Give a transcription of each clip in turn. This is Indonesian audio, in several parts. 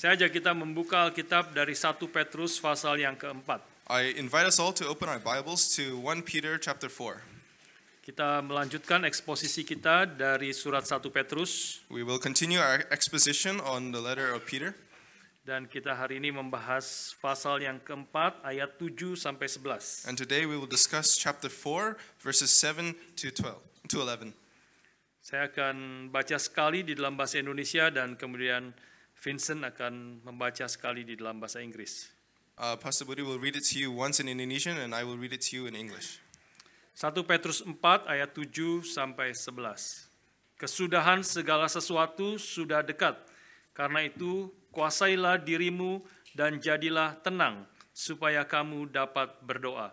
Saya ajak kita membuka Alkitab dari 1 Petrus pasal yang keempat. I invite us all to open our Bibles to 1 Peter chapter 4. Kita melanjutkan eksposisi kita dari surat 1 Petrus. We will continue our exposition on the letter of Peter. Dan kita hari ini membahas pasal yang keempat ayat 7 sampai 11. And today we will discuss chapter 4 verses 7 to 12 to 11. Saya akan baca sekali di dalam bahasa Indonesia dan kemudian Vincent akan membaca sekali di dalam bahasa Inggris. Uh, Pastor Budi will read it to you once in Indonesian and I will read it to you in English. 1 Petrus 4 ayat 7 sampai 11. Kesudahan segala sesuatu sudah dekat. Karena itu, kuasailah dirimu dan jadilah tenang supaya kamu dapat berdoa.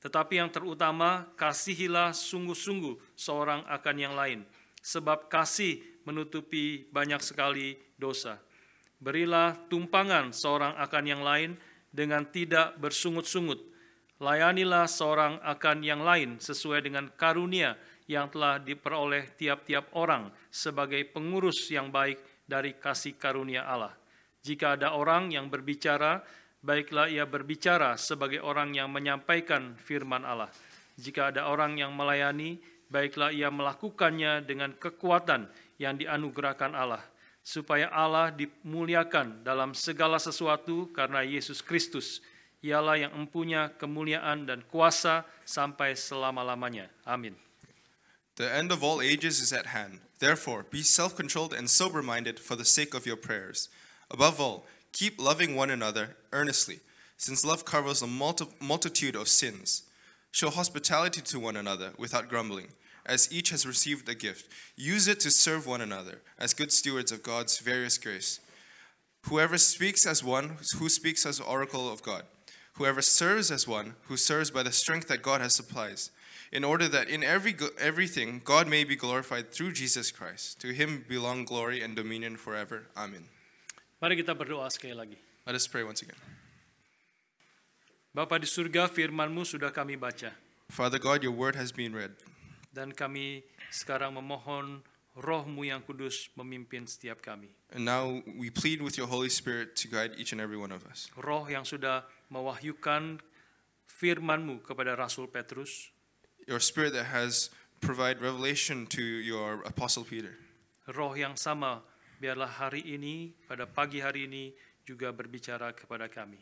Tetapi yang terutama, kasihilah sungguh-sungguh seorang akan yang lain, sebab kasih menutupi banyak sekali dosa. Berilah tumpangan seorang akan yang lain dengan tidak bersungut-sungut. Layanilah seorang akan yang lain sesuai dengan karunia yang telah diperoleh tiap-tiap orang sebagai pengurus yang baik dari kasih karunia Allah. Jika ada orang yang berbicara, baiklah ia berbicara sebagai orang yang menyampaikan firman Allah. Jika ada orang yang melayani, baiklah ia melakukannya dengan kekuatan yang dianugerahkan Allah supaya Allah dimuliakan dalam segala sesuatu karena Yesus Kristus, ialah yang empunya kemuliaan dan kuasa sampai selama-lamanya. Amin. The end of all ages is at hand. Therefore, be self-controlled and sober-minded for the sake of your prayers. Above all, keep loving one another earnestly, since love covers a multitude of sins. Show hospitality to one another without grumbling. as each has received a gift. Use it to serve one another as good stewards of God's various grace. Whoever speaks as one, who speaks as oracle of God. Whoever serves as one, who serves by the strength that God has supplies, in order that in every everything God may be glorified through Jesus Christ. To him belong glory and dominion forever. Amen. Mari kita berdoa sekali lagi. Let us pray once again. Bapa di surga, FirmanMu sudah kami baca. Father God, your word has been read. dan kami sekarang memohon rohmu yang kudus memimpin setiap kami. And now we plead with your Holy Spirit to guide each and every one of us. Roh yang sudah mewahyukan firmanmu kepada Rasul Petrus. Your spirit that has provide revelation to your Apostle Peter. Roh yang sama biarlah hari ini, pada pagi hari ini juga berbicara kepada kami.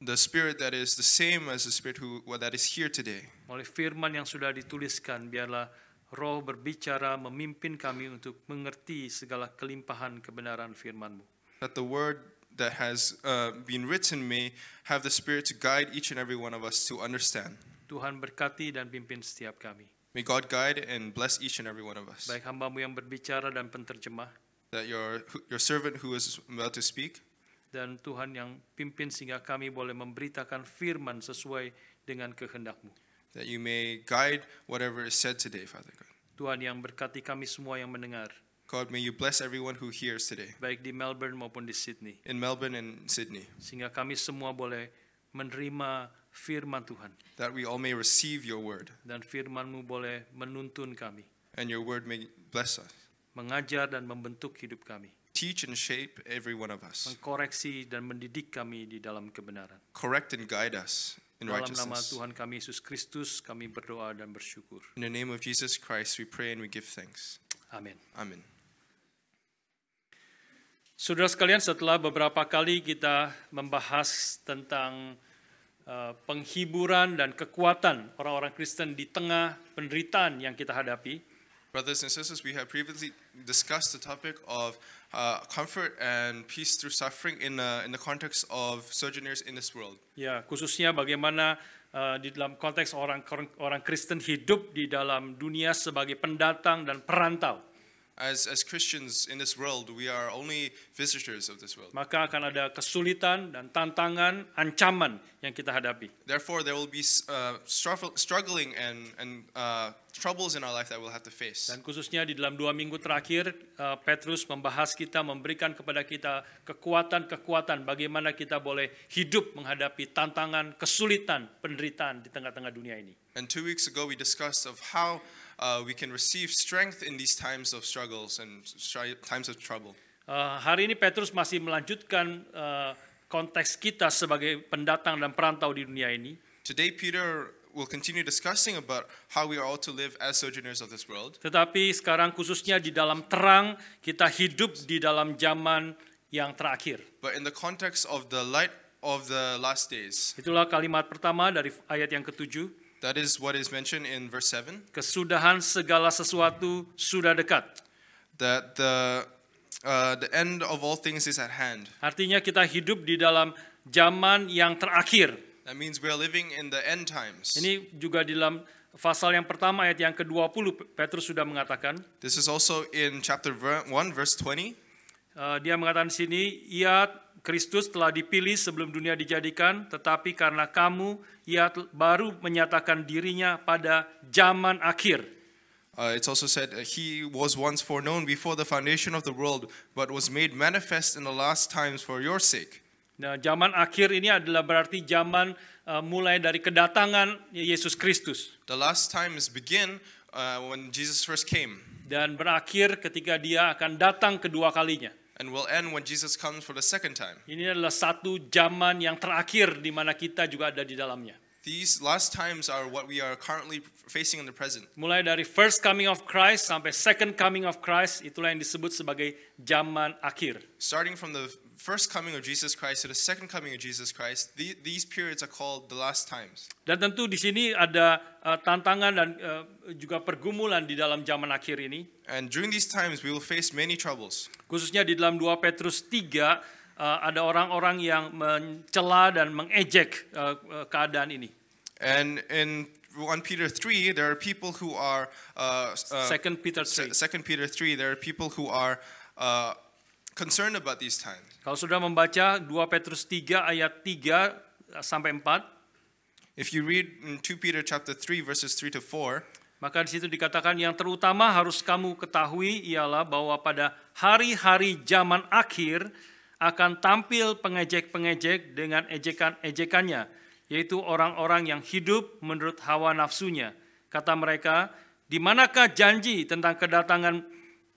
the spirit that is the same as the spirit who well, that is here today. Oleh firman yang sudah dituliskan, biarlah Roh berbicara memimpin kami untuk mengerti segala kelimpahan kebenaran firman-Mu. That the word that has uh, been written may have the spirit to guide each and every one of us to understand. Tuhan berkati dan pimpin setiap kami. May God guide and bless each and every one of us. Baik hambamu yang berbicara dan penterjemah. That your your servant who is about to speak. dan Tuhan yang pimpin sehingga kami boleh memberitakan firman sesuai dengan kehendak-Mu. That you may guide whatever is said today, Father God. Tuhan yang berkati kami semua yang mendengar. God, may you bless everyone who hears today. Baik di Melbourne maupun di Sydney. In Melbourne and Sydney. Sehingga kami semua boleh menerima firman Tuhan. That we all may receive your word. Dan firman-Mu boleh menuntun kami. And your word may bless us. Mengajar dan membentuk hidup kami teach and shape every one of us. Mengkoreksi dan mendidik kami di dalam kebenaran. Correct and guide us in dalam righteousness. nama Tuhan kami Yesus Kristus kami berdoa dan bersyukur. In the name of Jesus Christ we pray and we give thanks. Amin. Amin. Saudara sekalian, setelah beberapa kali kita membahas tentang uh, penghiburan dan kekuatan orang-orang Kristen di tengah penderitaan yang kita hadapi, Brothers and sisters, we have previously discussed the topic of uh, comfort and peace through suffering in uh, in the context of sojourners in this world. Ya, khususnya bagaimana uh, di dalam konteks orang orang Kristen hidup di dalam dunia sebagai pendatang dan perantau. as as Christians in this world, we are only visitors of this world. Maka akan ada kesulitan dan tantangan, ancaman yang kita hadapi. Therefore, there will be uh, struggling and and uh, troubles in our life that we'll have to face. Dan khususnya di dalam dua minggu terakhir, uh, Petrus membahas kita memberikan kepada kita kekuatan-kekuatan bagaimana kita boleh hidup menghadapi tantangan, kesulitan, penderitaan di tengah-tengah dunia ini. And two weeks ago, we discussed of how uh, we can receive strength in these times of struggles and times of trouble. Uh, hari ini Petrus masih melanjutkan uh, konteks kita sebagai pendatang dan perantau di dunia ini. Today Peter will continue discussing about how we are all to live as sojourners of this world. Tetapi sekarang khususnya di dalam terang kita hidup di dalam zaman yang terakhir. But in the context of the light of the last days. Itulah kalimat pertama dari ayat yang ketujuh. That is what is mentioned in verse 7. Kesudahan segala sesuatu sudah dekat. That the uh, the end of all things is at hand. Artinya kita hidup di dalam zaman yang terakhir. That means we are living in the end times. Ini juga di dalam pasal yang pertama ayat yang ke-20 Petrus sudah mengatakan. This is also in chapter 1 verse 20. Uh, dia mengatakan di sini ia Kristus telah dipilih sebelum dunia dijadikan, tetapi karena kamu, ia baru menyatakan dirinya pada zaman akhir. Uh, it's also said, uh, He was once foreknown before the foundation of the world, but was made manifest in the last times for your sake. Nah, zaman akhir ini adalah berarti zaman uh, mulai dari kedatangan Yesus Kristus. The last times begin uh, when Jesus first came. Dan berakhir ketika dia akan datang kedua kalinya and will end when Jesus comes for the second time. Ini adalah satu zaman yang terakhir di mana kita juga ada di dalamnya. These last times are what we are currently facing in the present. Mulai dari first coming of Christ sampai second coming of Christ itulah yang disebut sebagai zaman akhir. Starting from the first coming of Jesus Christ to the second coming of Jesus Christ, the, these periods are called the last times. Dan tentu di sini ada uh, tantangan dan uh, juga pergumulan di dalam zaman akhir ini. And during these times we will face many troubles. Khususnya di dalam 2 Petrus 3 uh, eh, ada orang-orang yang mencela dan mengejek uh, uh, keadaan ini. And in 1 Peter 3, there are people who are uh, uh, Second Peter 3. Second Peter 3, there are people who are uh, concerned about these times. Kalau sudah membaca 2 Petrus 3 ayat 3 sampai 4. If you read in 2 Peter chapter 3 verses 3 to 4, maka di situ dikatakan yang terutama harus kamu ketahui ialah bahwa pada hari-hari zaman akhir akan tampil pengejek-pengejek dengan ejekan-ejekannya, yaitu orang-orang yang hidup menurut hawa nafsunya. Kata mereka, di manakah janji tentang kedatangan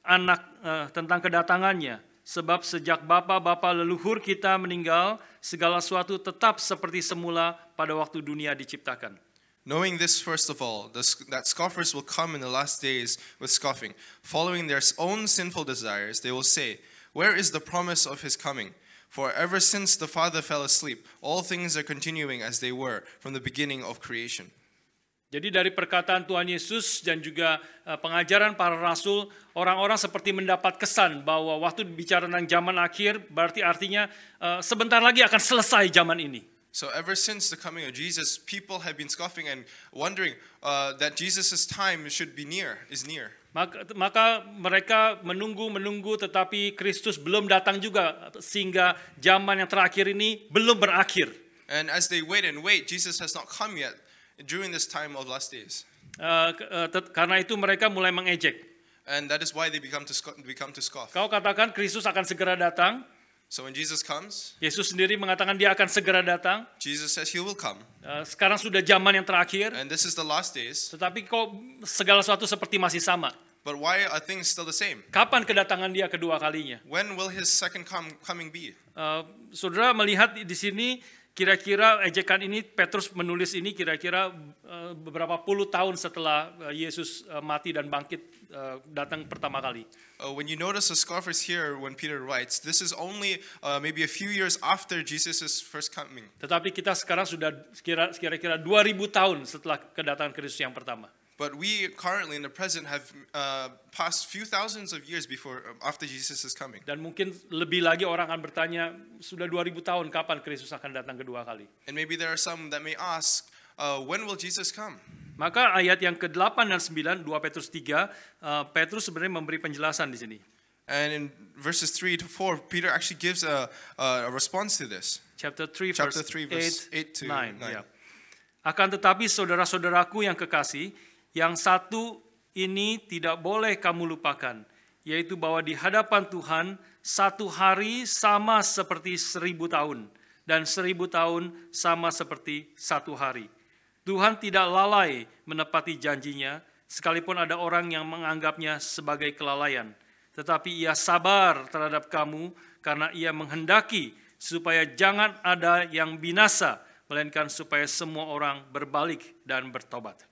anak eh, tentang kedatangannya? Sebab sejak bapa-bapa leluhur kita meninggal, segala sesuatu tetap seperti semula pada waktu dunia diciptakan. Knowing this first of all, that scoffers will come in the last days with scoffing, following their own sinful desires, they will say, "Where is the promise of his coming?" For ever since the father fell asleep, all things are continuing as they were from the beginning of creation. Jadi dari perkataan Tuhan Yesus dan juga eh, pengajaran para rasul, orang-orang seperti mendapat kesan bahwa waktu bicara tentang zaman akhir, berarti artinya eh, sebentar lagi akan selesai zaman ini. So ever since the coming of Jesus, people have been scoffing and wondering uh, that Jesus' time should be near, is near. Maka, maka mereka menunggu menunggu tetapi Kristus belum datang juga sehingga zaman yang terakhir ini belum berakhir. And as they wait and wait, Jesus has not come yet during this time of last days. Uh, karena itu mereka mulai mengejek. And that is why they become to scoff, become to scoff. Kau katakan Kristus akan segera datang. So when Jesus comes, Yesus sendiri mengatakan dia akan segera datang. Jesus says he will come. Uh, sekarang sudah zaman yang terakhir. And this is the last days. Tetapi kok segala sesuatu seperti masih sama. But why are things still the same? Kapan kedatangan dia kedua kalinya? When will his second come, coming be? Uh, saudara melihat di sini Kira-kira ejekan ini, Petrus menulis ini kira-kira eh, beberapa puluh tahun setelah eh, Yesus eh, mati dan bangkit datang pertama kali. Uh, when you notice the scoffers here, when Peter writes, this is only uh, maybe a few years after Jesus' first coming. Tetapi kita sekarang sudah kira-kira 2000 tahun setelah kedatangan Kristus yang pertama. But we currently in the present have uh, passed few thousands of years before um, after Jesus is coming. Dan mungkin lebih lagi orang akan bertanya sudah 2000 tahun kapan Kristus akan datang kedua kali. And maybe there are some that may ask uh, when will Jesus come? Maka ayat yang ke-8 dan 9 2 Petrus 3 uh, Petrus sebenarnya memberi penjelasan di sini. And in verses 3 to 4, Peter actually gives a, a response to this. Chapter 3, Chapter verse, 8 to 9. 9. Yeah. Akan tetapi saudara-saudaraku yang kekasih, yang satu ini tidak boleh kamu lupakan, yaitu bahwa di hadapan Tuhan satu hari sama seperti seribu tahun, dan seribu tahun sama seperti satu hari. Tuhan tidak lalai menepati janjinya, sekalipun ada orang yang menganggapnya sebagai kelalaian. Tetapi ia sabar terhadap kamu karena ia menghendaki supaya jangan ada yang binasa, melainkan supaya semua orang berbalik dan bertobat.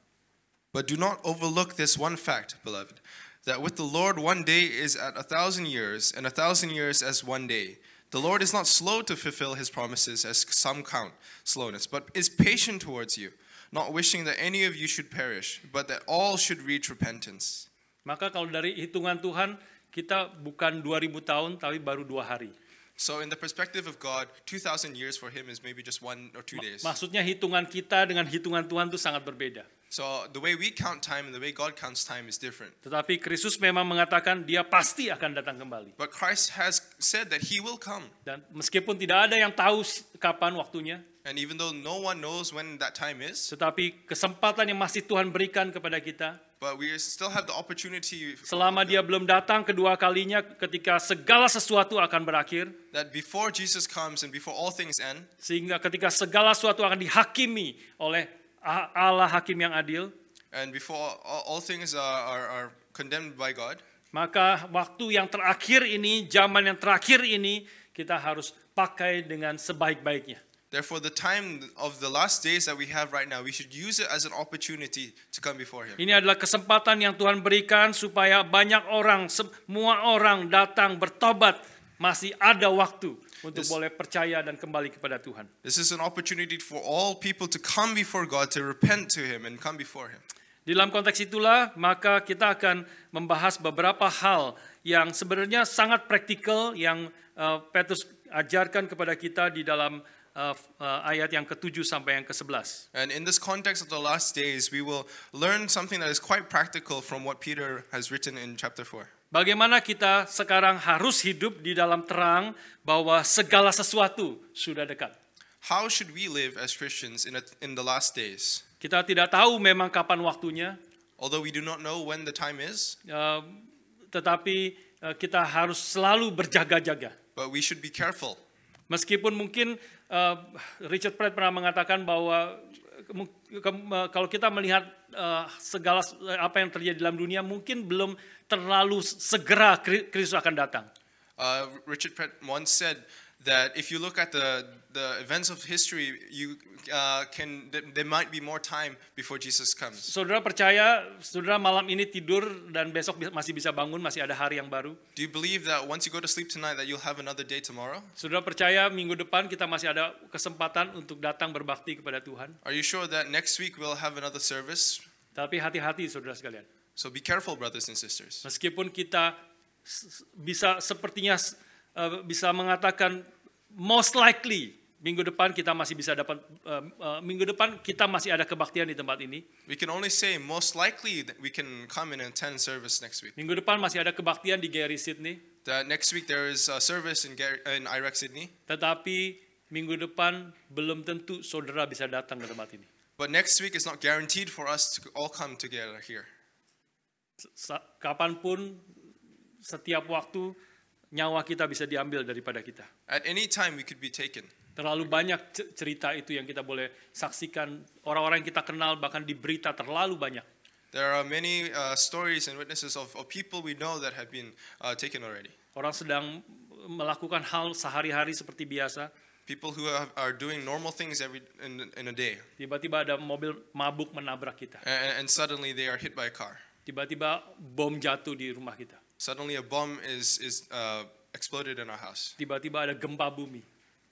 But do not overlook this one fact, beloved, that with the Lord one day is at a thousand years, and a thousand years as one day. The Lord is not slow to fulfill his promises, as some count slowness, but is patient towards you, not wishing that any of you should perish, but that all should reach repentance. Maka kalau dari hitungan Tuhan, kita bukan 2000 tahun, tapi baru dua hari. So in the perspective of God, 2000 years for him is maybe just one or two days. Maksudnya hitungan kita dengan hitungan Tuhan itu sangat berbeda. So the way we count time and the way God counts time is different. Tetapi Kristus memang mengatakan dia pasti akan datang kembali. But Christ has said that he will come. Dan meskipun tidak ada yang tahu kapan waktunya. And even though no one knows when that time is. Tetapi kesempatan yang masih Tuhan berikan kepada kita. But we still have the opportunity. Selama dia belum datang kedua kalinya ketika segala sesuatu akan berakhir. That before Jesus comes and before all things end. Sehingga ketika segala sesuatu akan dihakimi oleh Allah hakim yang adil. And before all, all things are, are, are condemned by God. Maka waktu yang terakhir ini, zaman yang terakhir ini, kita harus pakai dengan sebaik-baiknya. Therefore, the time of the last days that we have right now, we should use it as an opportunity to come before Him. Ini adalah kesempatan yang Tuhan berikan supaya banyak orang, semua orang datang bertobat. Masih ada waktu untuk this, boleh percaya dan kembali kepada Tuhan. This is an opportunity for all people to come before God to repent to him and come before him. Di dalam konteks itulah maka kita akan membahas beberapa hal yang sebenarnya sangat praktikal yang uh, Petrus ajarkan kepada kita di dalam Uh, uh, ayat yang ke-7 sampai yang ke-11. And in this context of the last days, we will learn something that is quite practical from what Peter has written in chapter 4. Bagaimana kita sekarang harus hidup di dalam terang bahwa segala sesuatu sudah dekat. How should we live as Christians in, a, in the last days? Kita tidak tahu memang kapan waktunya. Although we do not know when the time is. Uh, tetapi uh, kita harus selalu berjaga-jaga. But we should be careful. Meskipun mungkin uh, Richard Pratt pernah mengatakan bahwa e, kalau kita melihat uh, segala apa yang terjadi dalam dunia mungkin belum terlalu segera Kristus akan datang. Uh, Richard Pratt once said that if you look at the the events of history, you uh, can there might be more time before Jesus comes. Saudara percaya, saudara malam ini tidur dan besok masih bisa bangun, masih ada hari yang baru. Do you believe that once you go to sleep tonight that you'll have another day tomorrow? Saudara percaya minggu depan kita masih ada kesempatan untuk datang berbakti kepada Tuhan? Are you sure that next week we'll have another service? Tapi hati-hati saudara sekalian. So be careful, brothers and sisters. Meskipun kita bisa sepertinya uh, bisa mengatakan most likely minggu depan kita masih bisa dapat uh, uh, minggu depan kita masih ada kebaktian di tempat ini. We can only say most likely that we can come and attend service next week. Minggu depan masih ada kebaktian di Gary Sydney. The next week there is a service in Gary, in Iraq Sydney. Tetapi minggu depan belum tentu saudara bisa datang ke tempat ini. But next week is not guaranteed for us to all come together here kapanpun, setiap waktu, nyawa kita bisa diambil daripada kita. At any time we could be taken. Terlalu banyak cerita itu yang kita boleh saksikan orang-orang yang kita kenal bahkan di berita terlalu banyak. There are many uh, stories and witnesses of, of people we know that have been uh, taken already. Orang sedang melakukan hal sehari-hari seperti biasa. People who have, are doing normal things every in, in a day. Tiba-tiba ada mobil mabuk menabrak kita. And, and suddenly they are hit by a car. Tiba-tiba bom jatuh di rumah kita. Suddenly a bomb is is uh, exploded in our house. Tiba-tiba ada gempa bumi.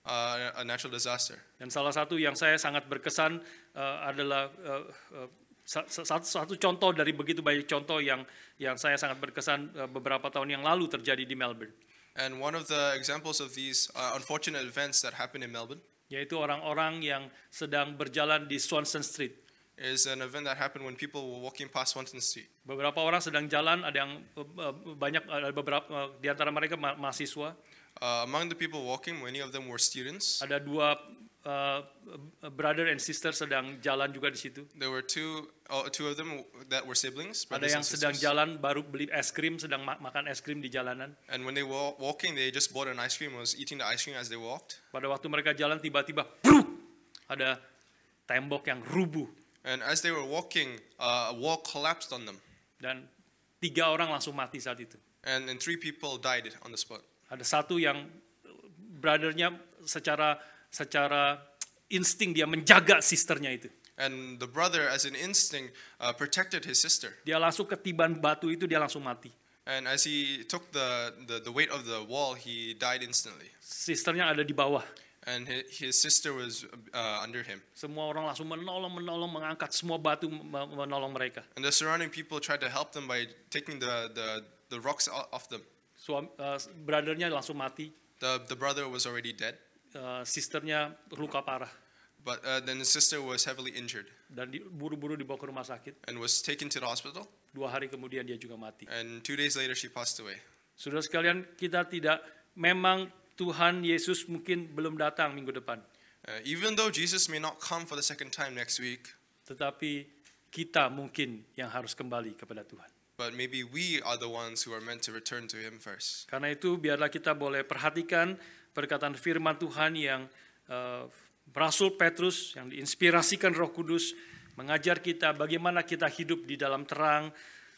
Uh, a natural disaster. Dan salah satu yang saya sangat berkesan uh, adalah uh, uh, satu, satu contoh dari begitu banyak contoh yang yang saya sangat berkesan uh, beberapa tahun yang lalu terjadi di Melbourne. And one of the examples of these uh, unfortunate events that happened in Melbourne. Yaitu orang-orang yang sedang berjalan di Swanson Street is an event that happened when people were walking past Wanton Street. Beberapa orang sedang jalan, ada yang uh, banyak ada beberapa uh, di antara mereka ma mahasiswa. Uh, among the people walking, many of them were students. Ada dua uh, brother and sister sedang jalan juga di situ. There were two oh, two of them that were siblings. Ada yang sedang jalan baru beli es krim, sedang ma makan es krim di jalanan. And when they were walking, they just bought an ice cream, was eating the ice cream as they walked. Pada waktu mereka jalan tiba-tiba, ada tembok yang rubuh. And as they were walking, uh, a wall collapsed on them. Dan tiga orang langsung mati saat itu. And then three people died on the spot. Ada satu yang uh, brothernya secara secara insting dia menjaga sisternya itu. And the brother as an instinct uh, protected his sister. Dia langsung ketiban batu itu dia langsung mati. And as he took the, the the weight of the wall, he died instantly. Sisternya ada di bawah and his sister was uh, under him. Semua orang langsung menolong, menolong, mengangkat semua batu menolong mereka. And the surrounding people tried to help them by taking the the the rocks off them. Suami, uh, brothernya langsung mati. The the brother was already dead. Uh, sisternya luka parah. But uh, then the sister was heavily injured. Dan di, buru-buru dibawa ke rumah sakit. And was taken to the hospital. Dua hari kemudian dia juga mati. And two days later she passed away. Saudara sekalian, kita tidak memang Tuhan Yesus mungkin belum datang minggu depan. Uh, even though Jesus may not come for the second time next week, tetapi kita mungkin yang harus kembali kepada Tuhan. But maybe we are the ones who are meant to return to him first. Karena itu biarlah kita boleh perhatikan perkataan firman Tuhan yang uh, Rasul Petrus yang diinspirasikan Roh Kudus mengajar kita bagaimana kita hidup di dalam terang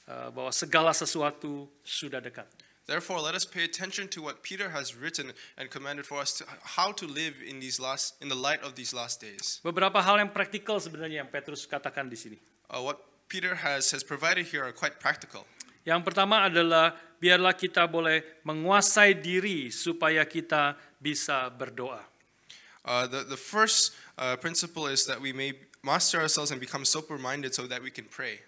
uh, bahwa segala sesuatu sudah dekat. Therefore, let us pay attention to what Peter has written and commanded for us to, how to live in these last in the light of these last days. Beberapa hal yang praktikal sebenarnya yang Petrus katakan di sini. Uh, what Peter has has provided here are quite practical. Yang pertama adalah biarlah kita boleh menguasai diri supaya kita bisa berdoa. Uh, the, the first uh, principle is that we may master ourselves and become sober-minded so that we can pray.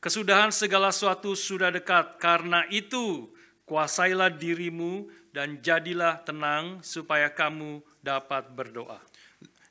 Kesudahan segala sesuatu sudah dekat, karena itu Kuasailah dirimu dan jadilah tenang supaya kamu dapat berdoa.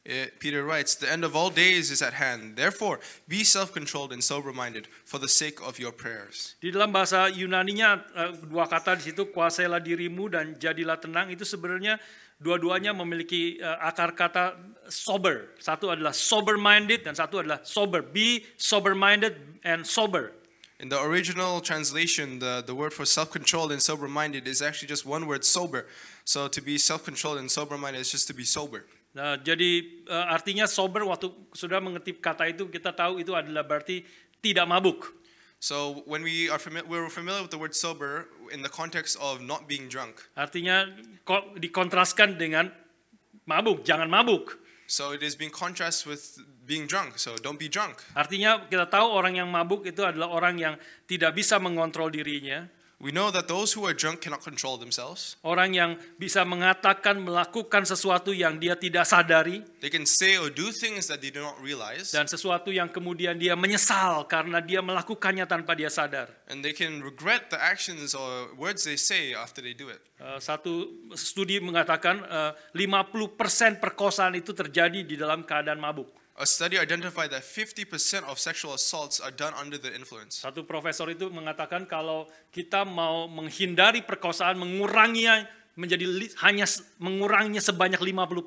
Eh, Peter writes, The end of all days is at hand. Therefore, be self controlled and sober minded for the sake of your prayers. Di dalam bahasa Yunaninya, eh, dua kata di situ, kuasailah dirimu dan jadilah tenang, itu sebenarnya dua-duanya memiliki eh, akar kata sober. Satu adalah sober minded, dan satu adalah sober. Be sober minded and sober. In the original translation, the, the word for self-controlled and sober-minded is actually just one word, sober. So to be self-controlled and sober-minded is just to be sober. Nah, jadi uh, artinya sober waktu sudah mengetip kata itu kita tahu itu adalah berarti tidak mabuk. So when we are familiar, we're familiar with the word sober in the context of not being drunk. Artinya dikontraskan dengan mabuk, jangan mabuk. So it is being contrast with being drunk. So don't be drunk. Artinya kita tahu orang yang mabuk itu adalah orang yang tidak bisa mengontrol dirinya. We know that those who are drunk cannot control themselves. Orang yang bisa mengatakan melakukan sesuatu yang dia tidak sadari. They can say or do things that they do not realize. Dan sesuatu yang kemudian dia menyesal karena dia melakukannya tanpa dia sadar. And they can regret the actions or words they say after they do it. Uh, satu studi mengatakan eh, uh, 50% perkosaan itu terjadi di dalam keadaan mabuk. A study identified that 50% of sexual assaults are done under the influence. Satu profesor itu mengatakan kalau kita mau menghindari perkosaan, menguranginya menjadi hanya menguranginya sebanyak 50%.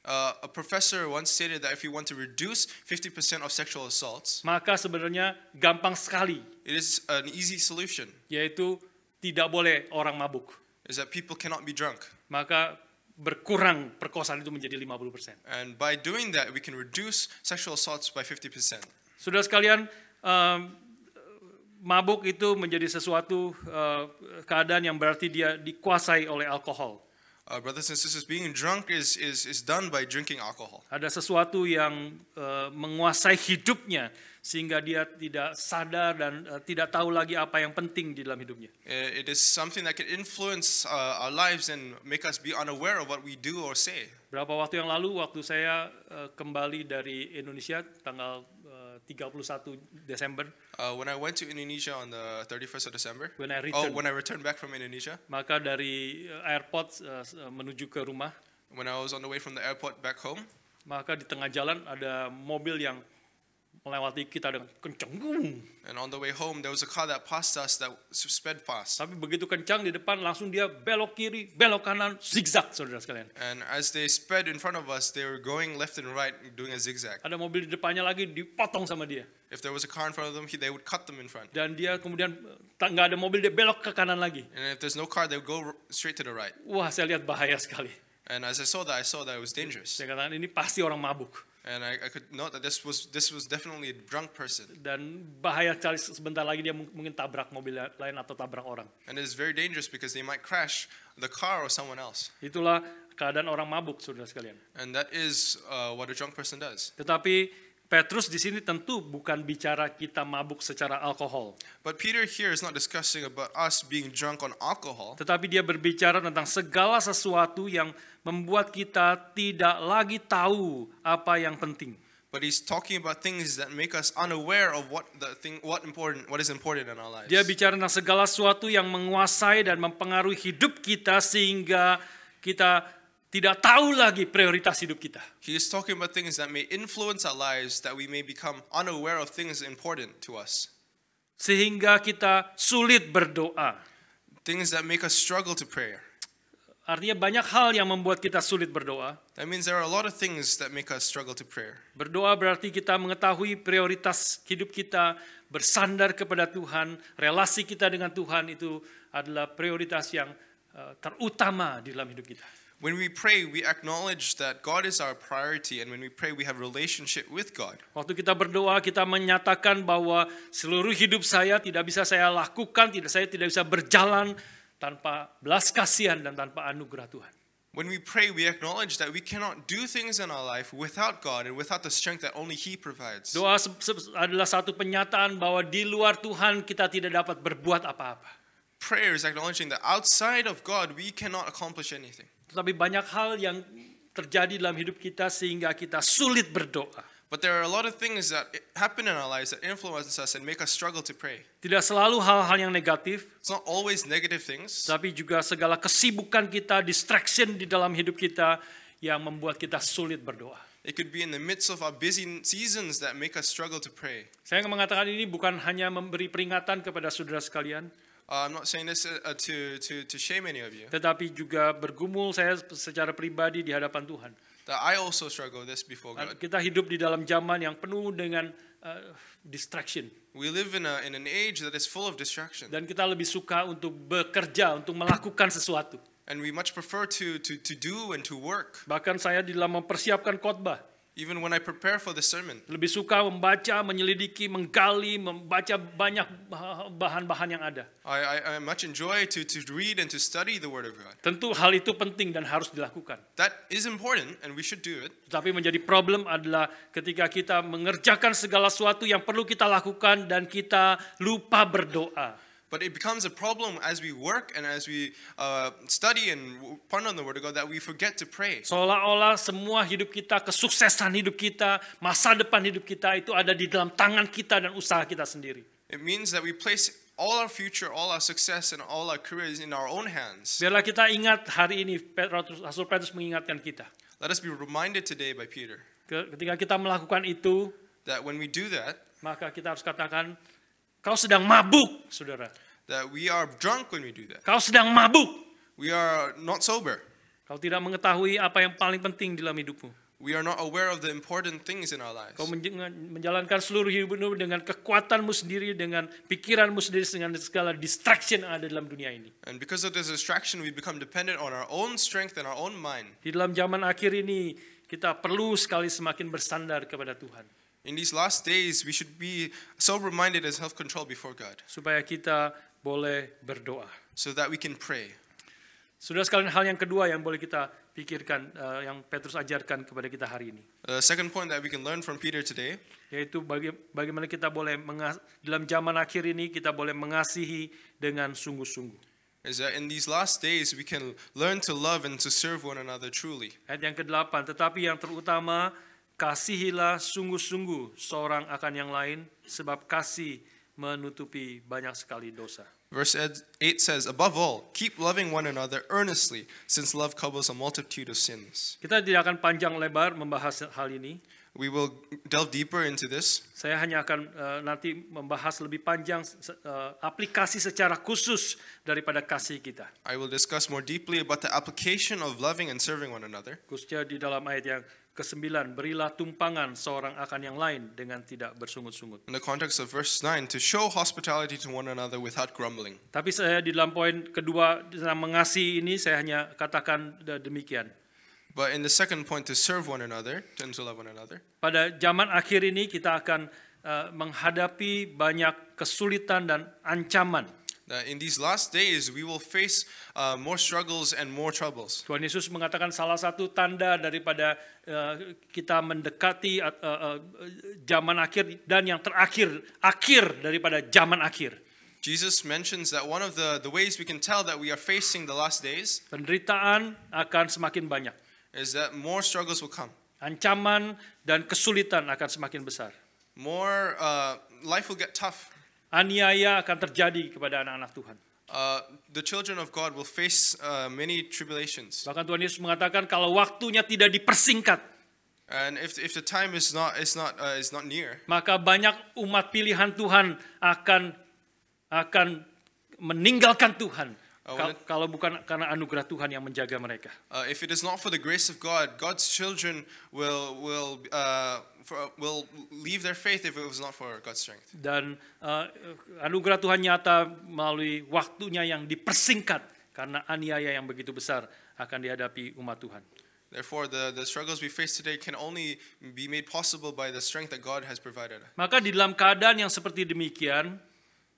Uh, a professor once stated that if you want to reduce 50% of sexual assaults, maka sebenarnya gampang sekali. It is an easy solution. Yaitu tidak boleh orang mabuk. Is that people cannot be drunk. Maka berkurang perkosaan itu menjadi 50%. And by doing that we can reduce sexual assaults by 50%. Sudah sekalian, um, mabuk itu menjadi sesuatu uh, keadaan yang berarti dia dikuasai oleh alkohol uh, brothers and sisters, being drunk is is is done by drinking alcohol. Ada sesuatu yang uh, menguasai hidupnya sehingga dia tidak sadar dan uh, tidak tahu lagi apa yang penting di dalam hidupnya. It is something that can influence uh, our lives and make us be unaware of what we do or say. Berapa waktu yang lalu waktu saya uh, kembali dari Indonesia tanggal 31 Desember. Uh, when I went to Indonesia on the 31st of December. When I oh, returned. Oh, when I returned back from Indonesia. Maka dari uh, airport uh, uh, menuju ke rumah. When I was on the way from the airport back home. Maka di tengah jalan ada mobil yang melewati kita dengan kencang. And on the way home there was a car that passed us that sped fast. Tapi begitu kencang di depan langsung dia belok kiri, belok kanan, zigzag saudara sekalian. And as they sped in front of us they were going left and right doing a zigzag. Ada mobil di depannya lagi dipotong sama dia. If there was a car in front of them, he, they would cut them in front. Dan dia kemudian nggak ada mobil dia belok ke kanan lagi. And if there's no car, they would go straight to the right. Wah, saya lihat bahaya sekali. And as I saw that, I saw that it was dangerous. Saya katakan ini pasti orang mabuk. And I, I could note that this was this was definitely a drunk person. Dan bahaya sekali sebentar lagi dia mungkin tabrak mobil lain atau tabrak orang. And is very dangerous because they might crash the car or someone else. Itulah keadaan orang mabuk, saudara sekalian. And that is uh, what a drunk person does. Tetapi Petrus di sini tentu bukan bicara kita mabuk secara alkohol. But Peter here is not discussing about us being drunk on alcohol. Tetapi dia berbicara tentang segala sesuatu yang membuat kita tidak lagi tahu apa yang penting. But he's talking about things that make us unaware of what the thing, what important, what is important in our lives. Dia bicara tentang segala sesuatu yang menguasai dan mempengaruhi hidup kita sehingga kita tidak tahu lagi prioritas hidup kita. He is talking about things that may influence our lives that we may become unaware of things important to us. Sehingga kita sulit berdoa. Things that make us struggle to pray. Artinya banyak hal yang membuat kita sulit berdoa. That means there are a lot of things that make us struggle to pray. Berdoa berarti kita mengetahui prioritas hidup kita, bersandar kepada Tuhan, relasi kita dengan Tuhan itu adalah prioritas yang uh, terutama di dalam hidup kita. When we pray, we acknowledge that God is our priority and when we pray we have relationship with God. Waktu kita berdoa, kita menyatakan bahwa seluruh hidup saya tidak bisa saya lakukan, tidak saya tidak bisa berjalan tanpa belas kasihan dan tanpa anugerah Tuhan. When we pray, we acknowledge that we cannot do things in our life without God and without the strength that only He provides. Doa adalah satu penyataan bahwa di luar Tuhan kita tidak dapat berbuat apa-apa. Prayer is acknowledging that outside of God we cannot accomplish anything. Tetapi banyak hal yang terjadi dalam hidup kita sehingga kita sulit berdoa. But there are a lot of things that happen in our lives that influence us and make us struggle to pray. Tidak selalu hal-hal yang negatif. It's not always negative things. Tapi juga segala kesibukan kita, distraction di dalam hidup kita yang membuat kita sulit berdoa. It could be in the midst of our busy seasons that make us struggle to pray. Saya mengatakan ini bukan hanya memberi peringatan kepada saudara sekalian. Uh, I'm not saying this uh, uh, to to to shame any of you. Tetapi juga bergumul saya secara pribadi di hadapan Tuhan. That I also struggle this before God. Kita hidup di dalam zaman yang penuh dengan uh, distraction. We live in, a, in an age that is full of distraction. Dan kita lebih suka untuk bekerja, untuk melakukan sesuatu. And we much prefer to to to do and to work. Bahkan saya di dalam mempersiapkan khotbah. Even when I prepare for the sermon. Lebih suka membaca, menyelidiki, menggali, membaca banyak bahan-bahan yang ada. I, I, I much enjoy to, to read and to study the Word of God. Tentu hal itu penting dan harus dilakukan. That is important and we should do it. Tapi menjadi problem adalah ketika kita mengerjakan segala sesuatu yang perlu kita lakukan dan kita lupa berdoa. But it becomes a problem as we work and as we uh, study and ponder on the Word of God that we forget to pray. Seolah-olah semua hidup kita, kesuksesan hidup kita, masa depan hidup kita itu ada di dalam tangan kita dan usaha kita sendiri. It means that we place all our future, all our success, and all our careers in our own hands. Biarlah kita ingat hari ini, Petrus, Rasul Petrus mengingatkan kita. Let us be reminded today by Peter. Ketika kita melakukan itu, that when we do that, maka kita harus katakan, Kau sedang mabuk, saudara. That we are drunk when we do that. Kau sedang mabuk. We are not sober. Kau tidak mengetahui apa yang paling penting dalam hidupmu. We are not aware of the important things in our lives. Kau menjalankan seluruh hidupmu dengan kekuatanmu sendiri, dengan pikiranmu sendiri, dengan segala distraction ada dalam dunia ini. And because of this distraction, we become dependent on our own strength and our own mind. Di dalam zaman akhir ini, kita perlu sekali semakin bersandar kepada Tuhan. In these last days, we should be sober-minded and self-controlled before God. Supaya kita boleh berdoa. So that we can pray. Sudah sekali hal yang kedua yang boleh kita pikirkan uh, yang Petrus ajarkan kepada kita hari ini. The uh, second point that we can learn from Peter today yaitu baga bagaimana kita boleh dalam zaman akhir ini kita boleh mengasihi dengan sungguh-sungguh. Is that in these last days we can learn to love and to serve one another truly. Ayat yang ke-8, tetapi yang terutama Kasihilah sungguh-sungguh seorang akan yang lain, sebab kasih menutupi banyak sekali dosa. Verse 8 says, Above all, keep loving one another earnestly, since love covers a multitude of sins. Kita tidak akan panjang lebar membahas hal ini. We will delve deeper into this. Saya hanya akan uh, nanti membahas lebih panjang uh, aplikasi secara khusus daripada kasih kita. I will discuss more deeply about the application of loving and serving one another. Khususnya di dalam ayat yang Kesembilan, berilah tumpangan seorang akan yang lain dengan tidak bersungut-sungut. In the context of verse 9, to show hospitality to one another without grumbling. Tapi saya di dalam poin kedua dalam mengasihi ini saya hanya katakan demikian. But in the second point, to serve one another, tend to love one another. Pada zaman akhir ini kita akan uh, menghadapi banyak kesulitan dan ancaman. Uh, in these last days we will face uh, more struggles and more troubles. Tuhan Yesus mengatakan salah satu tanda daripada uh, kita mendekati uh, uh, uh, zaman akhir dan yang terakhir akhir daripada zaman akhir. Jesus mentions that one of the the ways we can tell that we are facing the last days. Penderitaan akan semakin banyak. Is that more struggles will come. Ancaman dan kesulitan akan semakin besar. More uh, life will get tough. Aniaya akan terjadi kepada anak-anak Tuhan. Uh, the children of God will face uh, many tribulations. Bahkan Tuhan Yesus mengatakan kalau waktunya tidak dipersingkat. And if if the time is not is not uh, is not near. Maka banyak umat pilihan Tuhan akan akan meninggalkan Tuhan Uh, kalau bukan karena anugerah Tuhan yang menjaga mereka. Uh, if it is not for the grace of God, God's children will will uh, for, will leave their faith if it was not for God's strength. Dan uh, anugerah Tuhan nyata melalui waktunya yang dipersingkat karena aniaya yang begitu besar akan dihadapi umat Tuhan. Therefore, the, the struggles we face today can only be made possible by the strength that God has provided. Maka di dalam keadaan yang seperti demikian,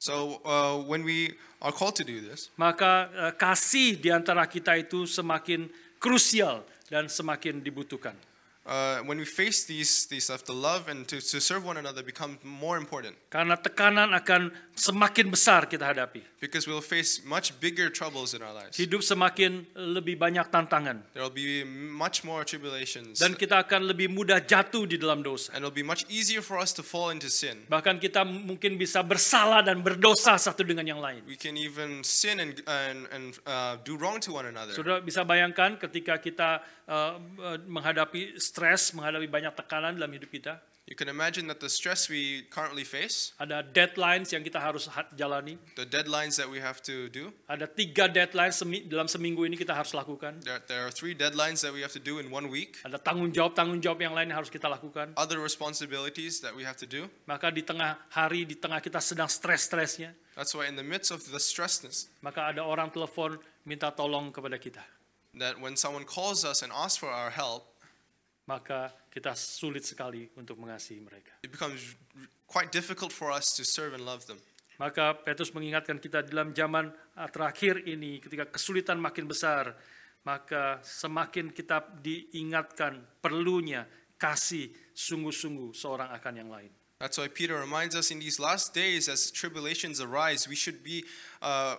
So uh, when we are called to do this, maka uh, kasih di antara kita itu semakin krusial dan semakin dibutuhkan. Uh, when we face these these stuff, the love and to, to serve one another become more important. Karena tekanan akan semakin besar kita hadapi. Because we'll face much bigger troubles in our lives. Hidup semakin lebih banyak tantangan. There will be much more tribulations. Dan kita akan lebih mudah jatuh di dalam dosa. And it'll be much easier for us to fall into sin. Bahkan kita mungkin bisa bersalah dan berdosa satu dengan yang lain. We can even sin and and, and uh, do wrong to one another. Sudah bisa bayangkan ketika kita Eh, eh, menghadapi stres, menghadapi banyak tekanan dalam hidup kita. You can imagine that the stress we currently face. Ada deadlines yang kita harus jalani. The deadlines that we have to do. Ada tiga deadlines dalam seminggu ini kita harus lakukan. There, there are three deadlines that we have to do in one week. Ada tanggung jawab tanggung jawab yang lain yang harus kita lakukan. Other responsibilities that we have to do. Maka di tengah hari di tengah kita sedang stres stresnya. That's why in the midst of the stressness. Maka ada orang telepon minta tolong kepada kita. that when someone calls us and asks for our help, maka kita sulit sekali untuk mengasihi mereka. It becomes quite difficult for us to serve and love them. Maka Petrus mengingatkan kita dalam zaman uh, terakhir ini ketika kesulitan makin besar, maka semakin kita diingatkan perlunya kasih sungguh-sungguh seorang akan yang lain. That's why Peter reminds us in these last days as tribulations arise, we should be uh,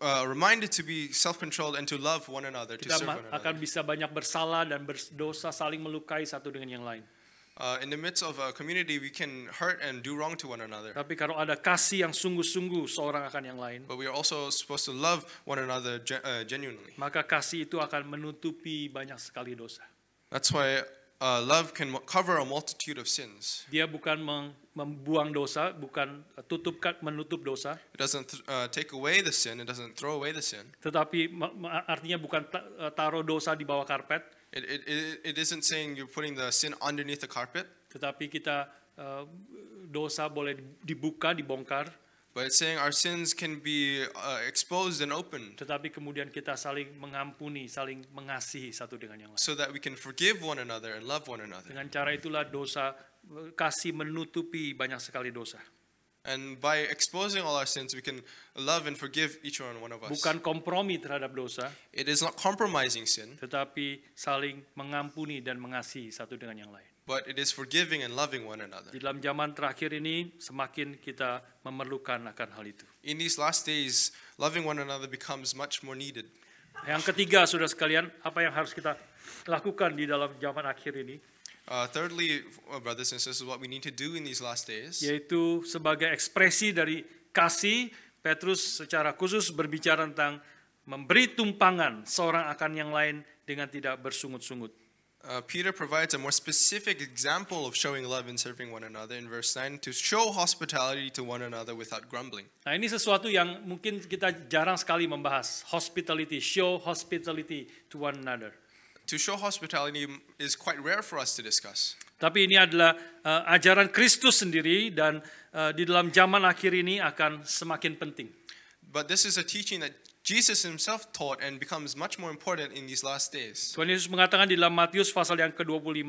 Uh, reminded to be self-controlled and to love one another, kita to serve one another. akan bisa banyak bersalah dan berdosa saling melukai satu dengan yang lain. Uh, in the midst of a community, we can hurt and do wrong to one another. Tapi kalau ada kasih yang sungguh-sungguh seorang akan yang lain. But we are also supposed to love one another uh, genuinely. Maka kasih itu akan menutupi banyak sekali dosa. That's why uh, love can cover a multitude of sins. Dia bukan meng membuang dosa, bukan eh, tutupkan menutup dosa. It doesn't uh, take away the sin, it doesn't throw away the sin. Tetapi artinya bukan eh, taruh dosa di bawah karpet. It, it, it isn't saying you're putting the sin underneath the carpet. Tetapi kita uh, dosa boleh dibuka, dibongkar. But it's saying our sins can be uh, exposed and open. Tetapi kemudian kita saling mengampuni, saling mengasihi satu dengan yang lain. So that we can forgive one another and love one another. Dengan cara itulah dosa kasih menutupi banyak sekali dosa. And by exposing all our sins, we can love and forgive each one, one of us. Bukan kompromi terhadap dosa. It is not compromising sin. Tetapi saling mengampuni dan mengasihi satu dengan yang lain. But it is forgiving and loving one another. Di dalam zaman terakhir ini, semakin kita memerlukan akan hal itu. In these last days, loving one another becomes much more needed. Yang ketiga, saudara sekalian, apa yang harus kita lakukan di dalam zaman akhir ini? Uh, thirdly, uh, brothers and sisters, what we need to do in these last days. Yaitu sebagai ekspresi dari kasih, Petrus secara khusus berbicara tentang memberi tumpangan seorang akan yang lain dengan tidak bersungut-sungut. Uh, Peter provides a more specific example of showing love and serving one another in verse 9 to show hospitality to one another without grumbling. Nah, ini sesuatu yang mungkin kita jarang sekali membahas. Hospitality, show hospitality to one another. To show hospitality is quite rare for us to discuss. Tapi ini adalah uh, ajaran Kristus sendiri dan uh, di dalam zaman akhir ini akan semakin penting. But this is a teaching that Jesus himself taught and becomes much more important in these last days. Tuhan Yesus mengatakan di dalam Matius pasal yang ke-25.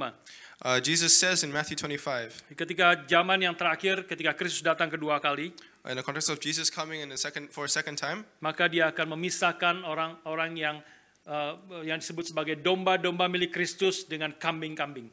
Uh, Jesus says in Matthew 25. Ketika zaman yang terakhir ketika Kristus datang kedua kali. In the context of Jesus coming in a second for a second time. Maka dia akan memisahkan orang-orang yang uh, yang disebut sebagai domba-domba milik Kristus dengan kambing-kambing.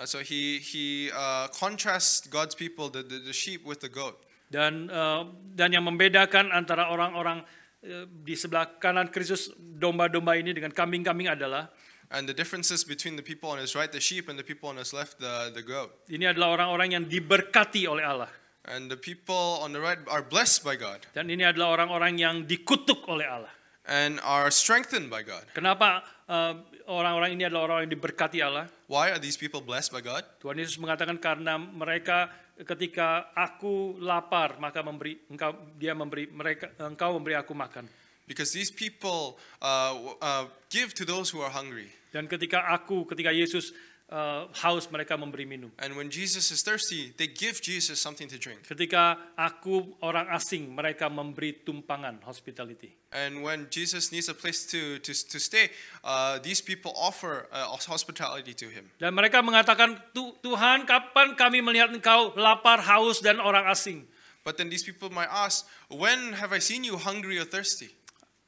Uh, so he he uh, contrasts God's people, the, the the sheep with the goat. Dan uh, dan yang membedakan antara orang-orang uh, di sebelah kanan Kristus domba-domba ini dengan kambing-kambing adalah And the differences between the people on his right, the sheep, and the people on his left, the, the goat. Ini adalah orang-orang yang diberkati oleh Allah. And the people on the right are blessed by God. Dan ini adalah orang-orang yang dikutuk oleh Allah and are strengthened by God. Kenapa eh, orang-orang uh, ini adalah orang yang diberkati Allah? Why are these people blessed by God? Tuhan Yesus mengatakan karena mereka ketika aku lapar maka memberi engkau dia memberi mereka engkau memberi aku makan. Because these people uh, uh, give to those who are hungry. Dan ketika aku ketika Yesus uh, haus mereka memberi minum. And when Jesus is thirsty, they give Jesus something to drink. Ketika aku orang asing, mereka memberi tumpangan hospitality. And when Jesus needs a place to to to stay, uh, these people offer uh, hospitality to him. Dan mereka mengatakan, Tuhan, kapan kami melihat engkau lapar, haus dan orang asing? But then these people might ask, when have I seen you hungry or thirsty?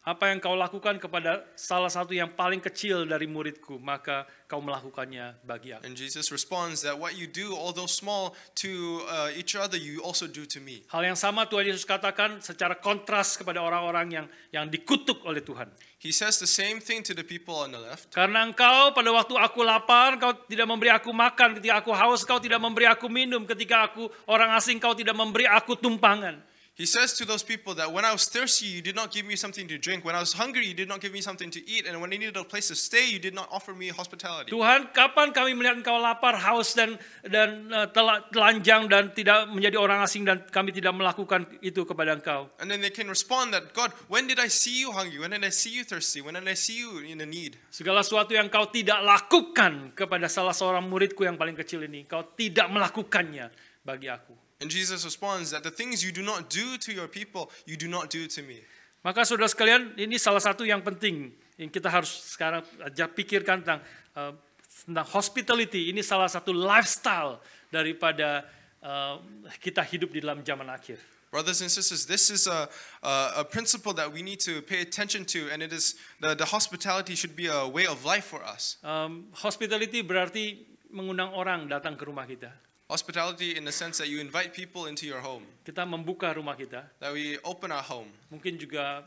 apa yang kau lakukan kepada salah satu yang paling kecil dari muridku, maka kau melakukannya bagi aku. And Jesus responds that what you do, although small to uh, each other, you also do to me. Hal yang sama Tuhan Yesus katakan secara kontras kepada orang-orang yang yang dikutuk oleh Tuhan. He says the same thing to the people on the left. Karena engkau pada waktu aku lapar, kau tidak memberi aku makan. Ketika aku haus, kau tidak memberi aku minum. Ketika aku orang asing, kau tidak memberi aku tumpangan. He says to those people that when I was thirsty, you did not give me something to drink. When I was hungry, you did not give me something to eat. And when I needed a place to stay, you did not offer me hospitality. Tuhan, kapan kami melihat engkau lapar, haus dan dan uh, telanjang dan tidak menjadi orang asing dan kami tidak melakukan itu kepada engkau. And then they can respond that God, when did I see you hungry? When did I see you thirsty? When did I see you in a need? Segala sesuatu yang kau tidak lakukan kepada salah seorang muridku yang paling kecil ini, kau tidak melakukannya bagi aku. And Jesus responds that the things you do not do to your people, you do not do to me. Maka saudara sekalian, ini salah satu yang penting yang kita harus sekarang ajak pikirkan tentang uh, tentang hospitality. Ini salah satu lifestyle daripada uh, kita hidup di dalam zaman akhir. Brothers and sisters, this is a, a, a principle that we need to pay attention to, and it is the, the hospitality should be a way of life for us. Um, hospitality berarti mengundang orang datang ke rumah kita. Hospitality in the sense that you invite people into your home. Kita membuka rumah kita. That we open our home. Mungkin juga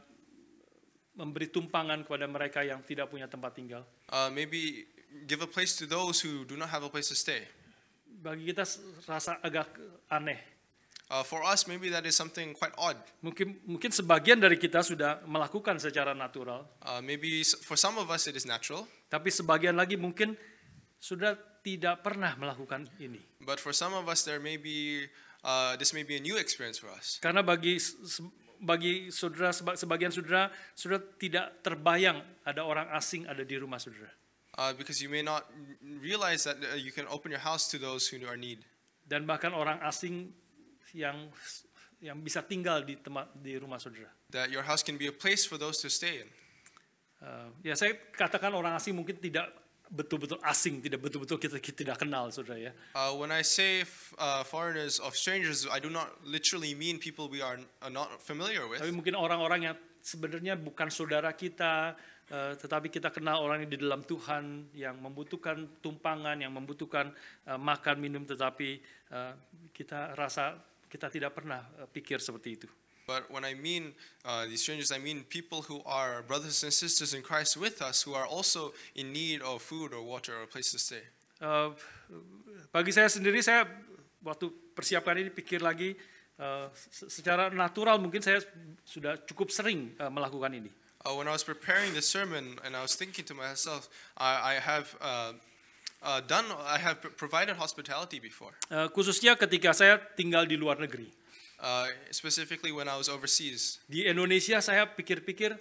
memberi tumpangan kepada mereka yang tidak punya tempat tinggal. Uh, maybe give a place to those who do not have a place to stay. Bagi kita rasa agak aneh. Uh, for us maybe that is something quite odd. Mungkin mungkin sebagian dari kita sudah melakukan secara natural. Uh, maybe for some of us it is natural. Tapi sebagian lagi mungkin sudah tidak pernah melakukan ini. But for some of us there may be uh, this may be a new experience for us. Karena bagi bagi saudara sebagian saudara saudara tidak terbayang ada orang asing ada di rumah saudara. Uh, because you may not realize that uh, you can open your house to those who are need. Dan bahkan orang asing yang yang bisa tinggal di tempat di rumah saudara. That your house can be a place for those to stay in. Uh, ya saya katakan orang asing mungkin tidak betul-betul asing, tidak betul-betul kita, kita tidak kenal, saudara ya. Uh, when I say uh, foreigners of strangers, I do not literally mean people we are uh, not familiar with. Tapi mungkin orang-orang yang sebenarnya bukan saudara kita, uh, tetapi kita kenal orang yang di dalam Tuhan yang membutuhkan tumpangan, yang membutuhkan uh, makan minum, tetapi uh, kita rasa kita tidak pernah uh, pikir seperti itu. But when I mean uh, these strangers, I mean people who are brothers and sisters in Christ with us, who are also in need of food or water or a place to stay. Uh, bagi saya sendiri, saya waktu persiapkan ini pikir lagi uh, secara natural mungkin saya sudah cukup sering uh, melakukan ini. Uh, when I was preparing the sermon and I was thinking to myself, I, I have uh, uh, done, I have provided hospitality before. Uh, khususnya ketika saya tinggal di luar negeri. Uh, specifically when I was overseas. Di Indonesia saya pikir-pikir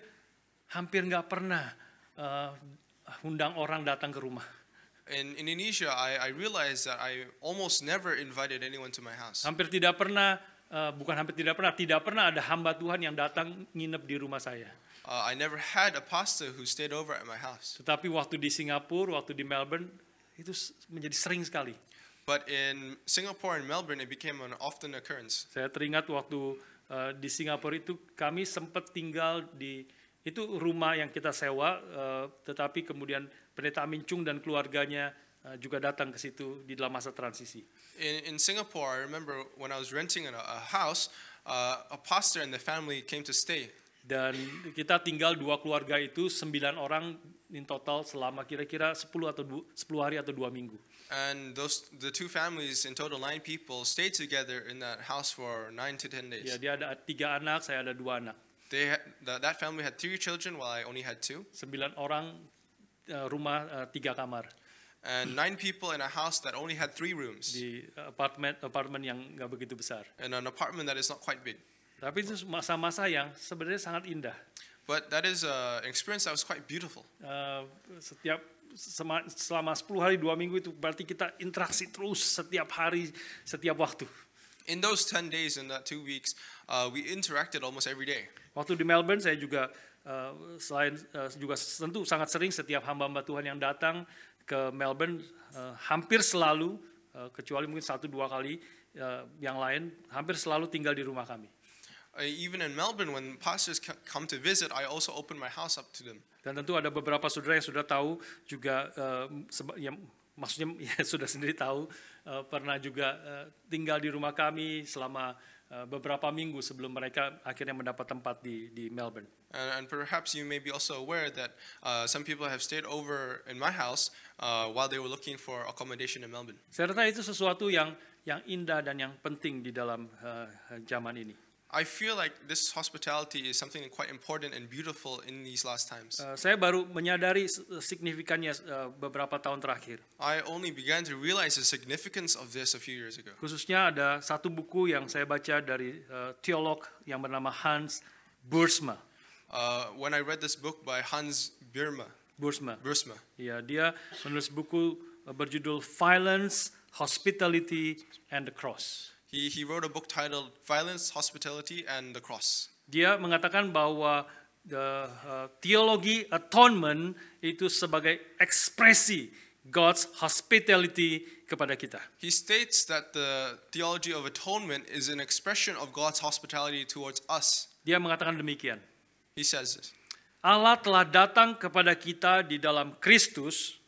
hampir nggak pernah uh, undang orang datang ke rumah. In Indonesia, I, I realized that I almost never invited anyone to my house. Hampir tidak pernah, uh, bukan hampir tidak pernah, tidak pernah ada hamba Tuhan yang datang nginep di rumah saya. Uh, I never had a pastor who stayed over at my house. Tetapi waktu di Singapura, waktu di Melbourne, itu menjadi sering sekali. But in Singapore and Melbourne, it became an often occurrence. Saya teringat waktu uh, di Singapura itu kami sempat tinggal di itu rumah yang kita sewa, uh, tetapi kemudian pendeta Amin Chung dan keluarganya uh, juga datang ke situ di dalam masa transisi. In, in Singapore, I remember when I was renting a, a house, uh, a pastor and the family came to stay. Dan kita tinggal dua keluarga itu sembilan orang in total selama kira-kira 10 atau 10 hari atau 2 minggu. And those the two families in total nine people stayed together in that house for 9 to 10 days. Ya, dia ada tiga anak, saya ada dua anak. They had, the, that family had three children while I only had two. Sembilan orang uh, rumah uh, tiga kamar. And nine people in a house that only had three rooms. Di apartment apartment yang nggak begitu besar. In an apartment that is not quite big. Tapi itu masa-masa yang sebenarnya sangat indah. But that is a experience that was quite beautiful. Uh, setiap selama 10 hari dua minggu itu berarti kita interaksi terus setiap hari setiap waktu. In those 10 days and that two weeks, uh, we interacted almost every day. Waktu di Melbourne saya juga uh, selain uh, juga tentu sangat sering setiap hamba-hamba Tuhan yang datang ke Melbourne uh, hampir selalu uh, kecuali mungkin satu dua kali uh, yang lain hampir selalu tinggal di rumah kami even in Melbourne, when pastors come to visit, I also open my house up to them. Dan tentu ada beberapa saudara yang sudah tahu juga uh, yang maksudnya ya, sudah sendiri tahu uh, pernah juga uh, tinggal di rumah kami selama uh, beberapa minggu sebelum mereka akhirnya mendapat tempat di di Melbourne. And, and perhaps you may be also aware that uh, some people have stayed over in my house uh, while they were looking for accommodation in Melbourne. Serta itu sesuatu yang yang indah dan yang penting di dalam uh, zaman ini. I feel like this hospitality is something quite important and beautiful in these last times. Uh, saya baru menyadari eh, signifikannya uh, beberapa tahun terakhir. I only began to realize the significance of this a few years ago. Khususnya ada satu buku yang saya baca dari uh, teolog yang bernama Hans Bursma. Uh, when I read this book by Hans Birma. Bursma. Bursma. Yeah, dia menulis buku berjudul Violence, Hospitality, and the Cross. He, he wrote a book titled Violence, Hospitality, and the Cross. Dia mengatakan bahwa the, uh, theology atonement itu sebagai ekspresi God's hospitality kepada kita. He states that the theology of atonement is an expression of God's hospitality towards us. Dia mengatakan demikian. He says this. Allah telah datang kepada kita di dalam Kristus.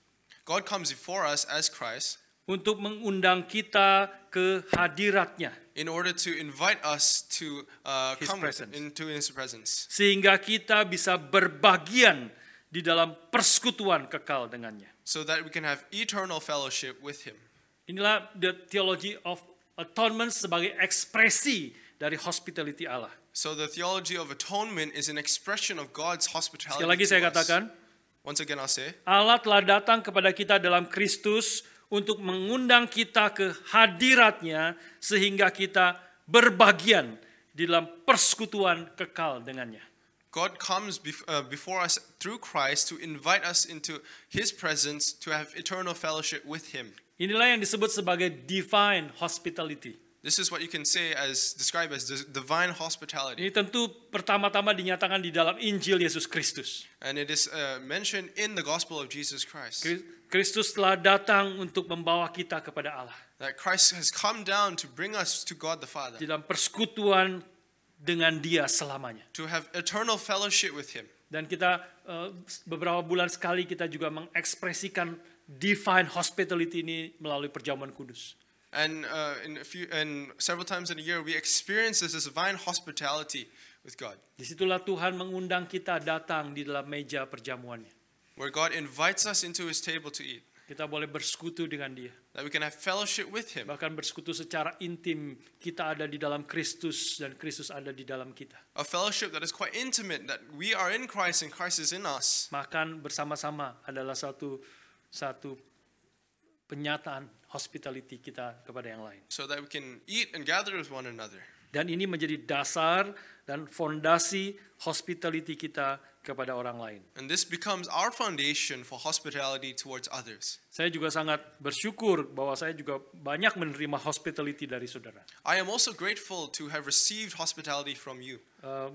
God comes before us as Christ untuk mengundang kita ke hadiratnya. In order to invite us to uh, his come presence. into his presence. Sehingga kita bisa berbagian di dalam persekutuan kekal dengannya. So that we can have eternal fellowship with him. Inilah the theology of atonement sebagai ekspresi dari hospitality Allah. So the theology of atonement is an expression of God's hospitality. Sekali lagi saya katakan, Once again I'll say, Allah telah datang kepada kita dalam Kristus untuk mengundang kita ke hadiratnya sehingga kita berbagian di dalam persekutuan kekal dengannya. God comes uh, before us through Christ to invite us into his presence to have eternal fellowship with him. Inilah yang disebut sebagai divine hospitality. This is what you can say as described as divine hospitality. Ini tentu pertama-tama dinyatakan di dalam Injil Yesus Kristus. And it is uh, mentioned in the gospel of Jesus Christ. Kristus telah datang untuk membawa kita kepada Allah. That Christ has come down to bring us to God the Father. Di dalam persekutuan dengan Dia selamanya. To have eternal fellowship with Him. Dan kita eh, beberapa bulan sekali kita juga mengekspresikan divine hospitality ini melalui perjamuan kudus. And uh, in a few and several times in a year we experience this, this divine hospitality with God. Disitulah Tuhan mengundang kita datang di dalam meja perjamuannya. Where God invites us into his table to eat. Kita boleh bersekutu dengan dia. That we can have fellowship with him. Bahkan bersekutu secara intim, kita ada di dalam Kristus dan Kristus ada di dalam kita. A fellowship that is quite intimate that we are in Christ and Christ is in us. Makan bersama-sama adalah satu satu penyataan hospitality kita kepada yang lain. So that we can eat and gather with one another. Dan ini menjadi dasar dan fondasi hospitality kita kepada orang lain. And this becomes our foundation for hospitality towards others. Saya juga sangat bersyukur bahwa saya juga banyak menerima hospitality dari saudara. I am also grateful to have received hospitality from you. Uh,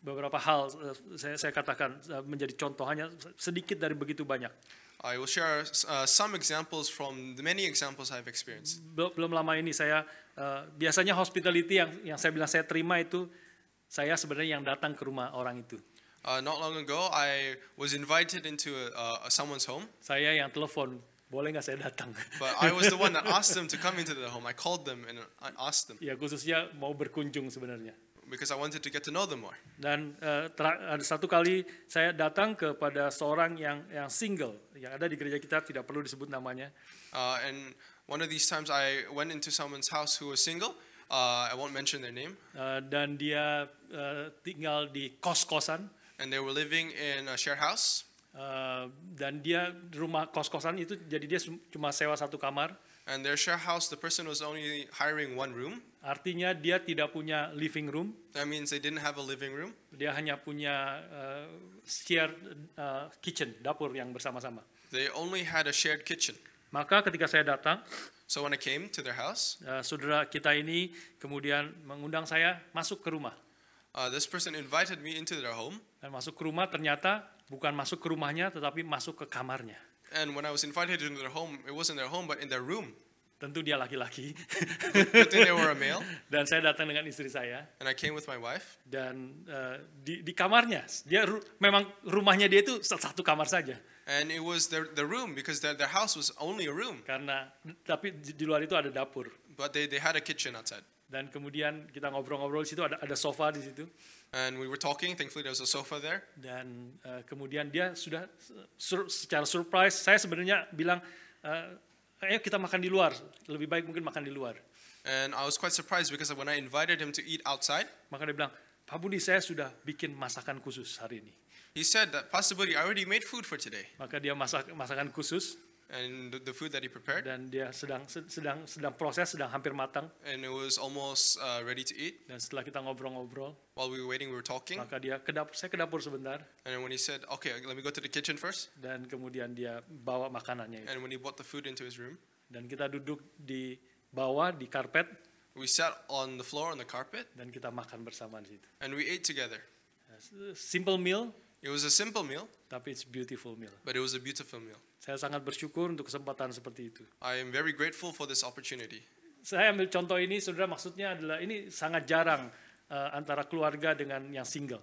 beberapa hal eh, saya, saya katakan eh, menjadi contoh hanya sedikit dari begitu banyak. I will share uh, some examples from the many examples I've experienced. Belum lama ini saya uh, biasanya hospitality yang yang saya bilang saya terima itu saya sebenarnya yang datang ke rumah orang itu. Uh, not long ago, I was invited into a, a someone's home. Saya yang telepon, boleh nggak saya datang? But I was the one that asked them to come into the home. I called them and I asked them. Ya khususnya mau berkunjung sebenarnya. Because I wanted to get to know them more. Dan uh, ada satu kali saya datang kepada seorang yang yang single yang ada di gereja kita tidak perlu disebut namanya. Uh, and one of these times I went into someone's house who was single. Uh, I won't mention their name. Uh, dan dia uh, tinggal di kos-kosan. And they were living in a share house. Uh, dan dia rumah kos-kosan itu jadi dia cuma sewa satu kamar. And their share house, the person was only hiring one room. Artinya dia tidak punya living room. That means they didn't have a living room. Dia hanya punya uh, shared uh, kitchen, dapur yang bersama-sama. They only had a shared kitchen. Maka ketika saya datang, So when I came to their house, uh, saudara kita ini kemudian mengundang saya masuk ke rumah. Uh, this person invited me into their home. Dan masuk ke rumah ternyata bukan masuk ke rumahnya tetapi masuk ke kamarnya. And when I was invited into their home, it wasn't their home but in their room. Tentu dia laki-laki. they were a male. Dan saya datang dengan istri saya. And I came with my wife. Dan uh, di, di kamarnya, dia ru memang rumahnya dia itu satu kamar saja. And it was their, the room because their, their house was only a room. Karena tapi di luar itu ada dapur. But they, they had a kitchen outside. Dan kemudian kita ngobrol-ngobrol di situ ada ada sofa di situ. And we were talking. Thankfully there was a sofa there. Dan uh, kemudian dia sudah sur, secara surprise saya sebenarnya bilang uh, ayo kita makan di luar. Lebih baik mungkin makan di luar. And I was quite surprised because when I invited him to eat outside, maka dia bilang, Pak Budi saya sudah bikin masakan khusus hari ini. He said that possibly I already made food for today. Maka dia masak masakan khusus. And the food that he prepared. Dan dia sedang sedang sedang proses sedang hampir matang. And it was almost uh, ready to eat. Dan setelah kita ngobrol-ngobrol. While we were waiting, we were talking. Maka dia ke dapur, saya ke dapur sebentar. And when he said, okay, let me go to the kitchen first. Dan kemudian dia bawa makanannya. Itu. And when he brought the food into his room. Dan kita duduk di bawah di karpet. We sat on the floor on the carpet. Dan kita makan bersama di situ. And we ate together. Simple meal. It was a simple meal. Tapi it's beautiful meal. But it was a beautiful meal. Saya sangat bersyukur untuk kesempatan seperti itu. I am very grateful for this opportunity. Saya ambil contoh ini, saudara maksudnya adalah ini sangat jarang uh, antara keluarga dengan yang single.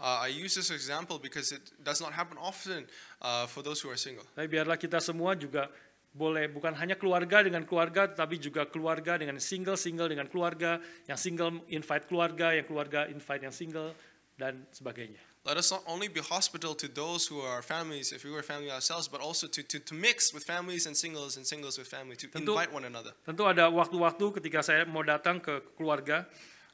Uh, I use this example because it does not happen often uh, for those who are single. Tapi biarlah kita semua juga boleh bukan hanya keluarga dengan keluarga, tapi juga keluarga dengan single, single dengan keluarga, yang single invite keluarga, yang keluarga invite yang single, dan sebagainya. Let us not only be hospitable to those who are families, if we were family ourselves, but also to, to, to mix with families and singles and singles with family, to tentu, invite one another. Tentu ada waktu-waktu ketika saya mau datang ke keluarga.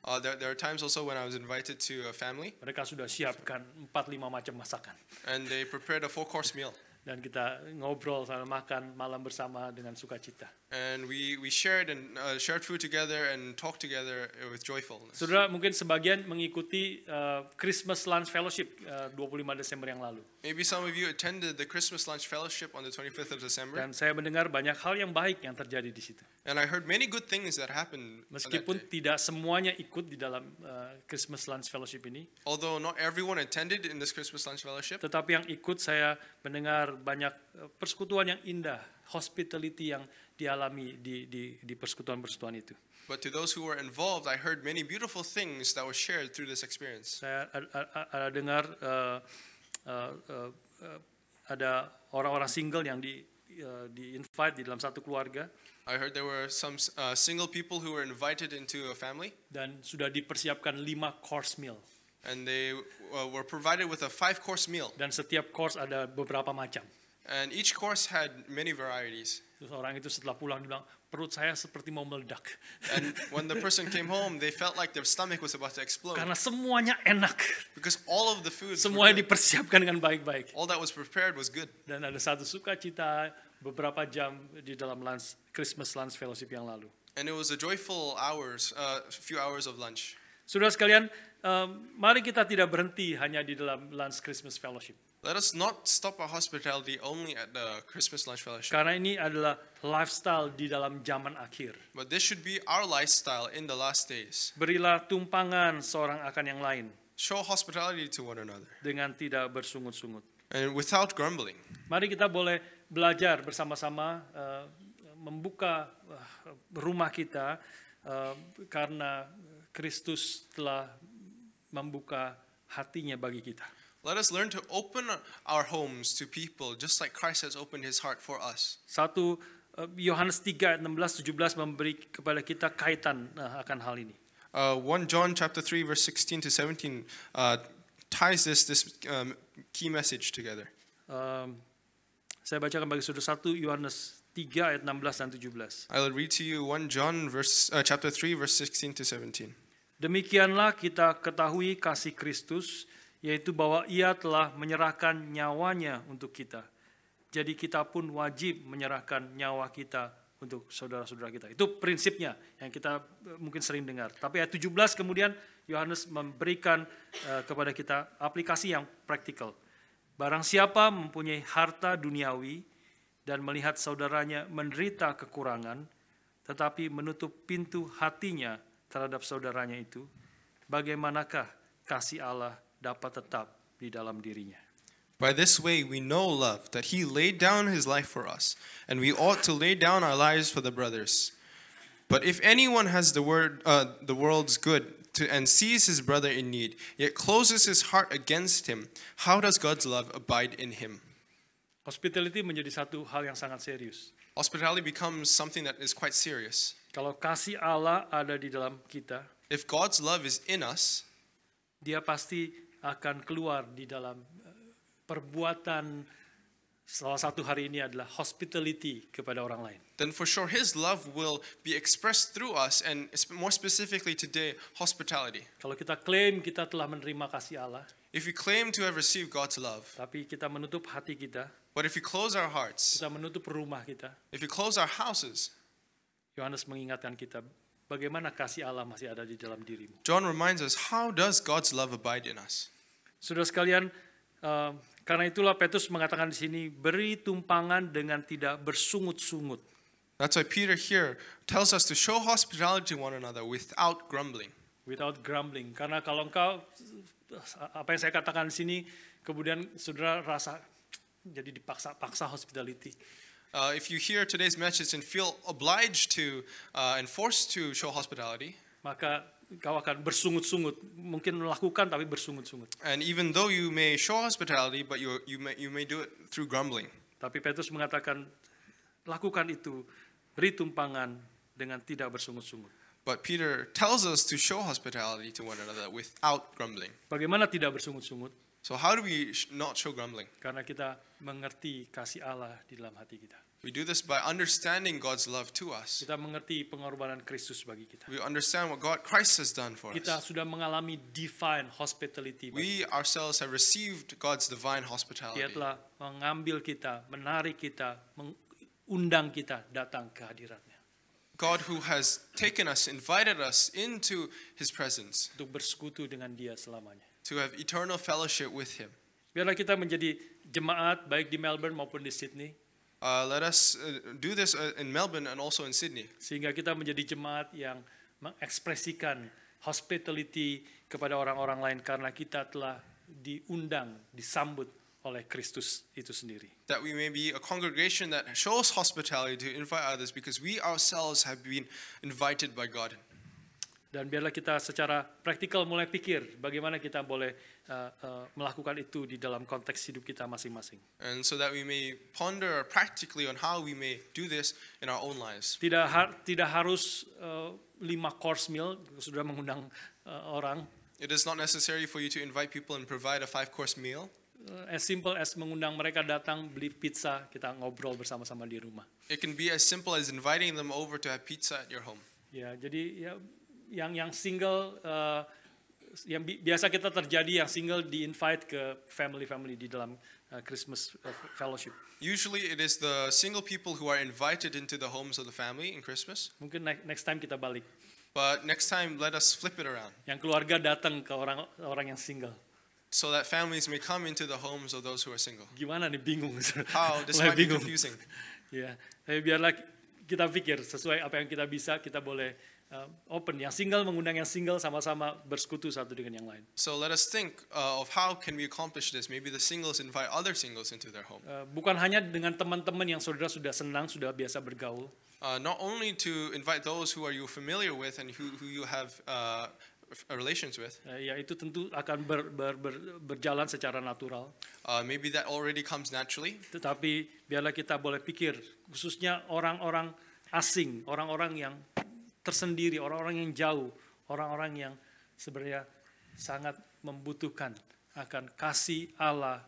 Uh, there, there are times also when I was invited to a family. Mereka sudah siapkan 4-5 macam masakan. And they prepared a four-course meal. dan kita ngobrol sama makan malam bersama dengan sukacita. And we we shared and uh, shared food together and talked together uh, with joyfulness. Saudara mungkin sebagian mengikuti uh, Christmas lunch fellowship uh, 25 Desember yang lalu. Maybe some of you attended the Christmas lunch fellowship on the 25th of December. Dan saya mendengar banyak hal yang baik yang terjadi di situ. And I heard many good things that happened. Meskipun that day. tidak semuanya ikut di dalam uh, Christmas lunch fellowship ini. Although not everyone attended in this Christmas lunch fellowship. Tetapi yang ikut saya mendengar besar, banyak eh, persekutuan yang indah, hospitality yang dialami di di di persekutuan-persekutuan itu. But to those who were involved, I heard many beautiful things that were shared through this experience. Saya ada dengar uh, uh, uh, ada orang-orang single yang di uh, di invite di dalam satu keluarga. I heard there were some uh, single people who were invited into a family. Dan sudah dipersiapkan lima course meal. And they uh, were provided with a five course meal. Dan setiap course ada beberapa macam. And each course had many varieties. Terus itu setelah pulang bilang perut saya seperti mau meledak. And when the person came home, they felt like their stomach was about to explode. Karena semuanya enak. Because all of the food. Semuanya dipersiapkan dengan baik-baik. All that was prepared was good. Dan ada satu sukacita beberapa jam di dalam lunch, Christmas lunch fellowship yang lalu. And it was a joyful hours, a uh, few hours of lunch. Saudara sekalian, um, mari kita tidak berhenti hanya di dalam Lunch Christmas Fellowship. Let us not stop our hospitality only at the Christmas lunch fellowship. Karena ini adalah lifestyle di dalam zaman akhir. But this should be our lifestyle in the last days. Berilah tumpangan seorang akan yang lain. Show hospitality to one another. Dengan tidak bersungut-sungut. And without grumbling. Mari kita boleh belajar bersama-sama uh, membuka uh, rumah kita uh, karena Kristus telah membuka hatinya bagi kita. Let us learn to open our homes to people just like Christ has opened his heart for us. Satu eh, Yohanes 3 16 17 memberi kepada kita kaitan eh, akan hal ini. Uh, 1 John chapter 3 verse 16 to 17 uh, ties this this um, key message together. Um, saya bacakan bagi saudara 1 Yohanes 3 ayat 16 dan 17. I will read to you 1 John verse uh, chapter 3 verse 16 to 17. Demikianlah kita ketahui kasih Kristus, yaitu bahwa ia telah menyerahkan nyawanya untuk kita. Jadi kita pun wajib menyerahkan nyawa kita untuk saudara-saudara kita. Itu prinsipnya yang kita eh, mungkin sering dengar. Tapi ayat 17 kemudian Yohanes memberikan eh, kepada kita aplikasi yang praktikal. Barang siapa mempunyai harta duniawi dan melihat saudaranya menderita kekurangan, tetapi menutup pintu hatinya terhadap saudaranya itu, bagaimanakah kasih Allah dapat tetap di dalam dirinya? By this way we know love, that he laid down his life for us, and we ought to lay down our lives for the brothers. But if anyone has the word, uh, the world's good, to, and sees his brother in need, yet closes his heart against him, how does God's love abide in him? Hospitality menjadi satu hal yang sangat serius. Hospitality becomes something that is quite serious. Kalau kasih Allah ada di dalam kita, if God's love is in us, dia pasti akan keluar di dalam eh, perbuatan salah satu hari ini adalah hospitality kepada orang lain. Then for sure his love will be expressed through us and more specifically today hospitality. Kalau kita klaim kita telah menerima kasih Allah, If we claim to have received God's love, tapi kita menutup hati kita, but if we close our hearts, kita menutup rumah kita, if we close our houses, Yohanes mengingatkan kita bagaimana kasih Allah masih ada di dalam dirimu. John reminds us how does God's love abide in us? Sudah sekalian, uh, karena itulah Petrus mengatakan di sini beri tumpangan dengan tidak bersungut-sungut. That's why Peter here tells us to show hospitality to one another without grumbling. Without grumbling, karena kalau engkau apa yang saya katakan di sini, kemudian saudara rasa jadi dipaksa-paksa hospitality. Uh, if you hear today's message and feel obliged to uh, and forced to show hospitality, maka kau akan bersungut-sungut, mungkin melakukan tapi bersungut-sungut. And even though you may show hospitality, but you you may you may do it through grumbling. Tapi Petrus mengatakan lakukan itu beri tumpangan dengan tidak bersungut-sungut. But Peter tells us to show hospitality to one another without grumbling. Bagaimana tidak bersungut-sungut? So how do we not show grumbling? Karena kita mengerti kasih Allah di dalam hati kita. We do this by understanding God's love to us. Kita mengerti pengorbanan Kristus bagi kita. We understand what God Christ has done for kita us. Kita sudah mengalami divine hospitality. We kita. ourselves have received God's divine hospitality. Dia telah mengambil kita, menarik kita, mengundang kita datang ke hadiratnya. God who has taken us, invited us into His presence. Untuk bersekutu dengan Dia selamanya. to have eternal fellowship with Him. Biarlah kita menjadi jemaat baik di Melbourne maupun di Sydney. Uh, let us uh, do this uh, in Melbourne and also in Sydney. Sehingga kita menjadi jemaat yang mengekspresikan hospitality kepada orang-orang lain karena kita telah diundang, disambut oleh Kristus itu sendiri. That we may be a congregation that shows hospitality to invite others because we ourselves have been invited by God. Dan biarlah kita secara praktikal mulai pikir bagaimana kita boleh uh, uh, melakukan itu di dalam konteks hidup kita masing-masing. And so that we may ponder practically on how we may do this in our own lives. Tidak har tidak harus uh, lima course meal sudah mengundang uh, orang. It is not necessary for you to invite people and provide a five course meal. as simple as mengundang mereka datang beli pizza, kita ngobrol bersama-sama di rumah. It can be as simple as inviting them over to have pizza at your home. Ya, jadi ya yang yang single uh, yang bi biasa kita terjadi yang single di invite ke family family di dalam uh, Christmas eh, fellowship. Usually it is the single people who are invited into the homes of the family in Christmas. Mungkin ne next time kita balik. But next time let us flip it around. Yang keluarga datang ke orang orang yang single. So that families may come into the homes of those who are single. Gimana nih bingung. How this might be confusing. Ya, yeah. tapi biarlah kita pikir sesuai apa yang kita bisa kita boleh uh, open, yang single mengundang yang single sama-sama bersekutu satu dengan yang lain. So let us think uh, of how can we accomplish this. Maybe the singles invite other singles into their home. Uh, bukan hanya dengan teman-teman yang saudara sudah senang, sudah biasa bergaul. Uh, not only to invite those who are you familiar with and who, who you have uh, relations with. Uh, ya itu tentu akan ber, ber, ber, berjalan secara natural. Uh, maybe that already comes naturally. Tetapi biarlah kita boleh pikir khususnya orang-orang asing, orang-orang yang tersendiri, orang-orang yang jauh, orang-orang yang sebenarnya sangat membutuhkan akan kasih Allah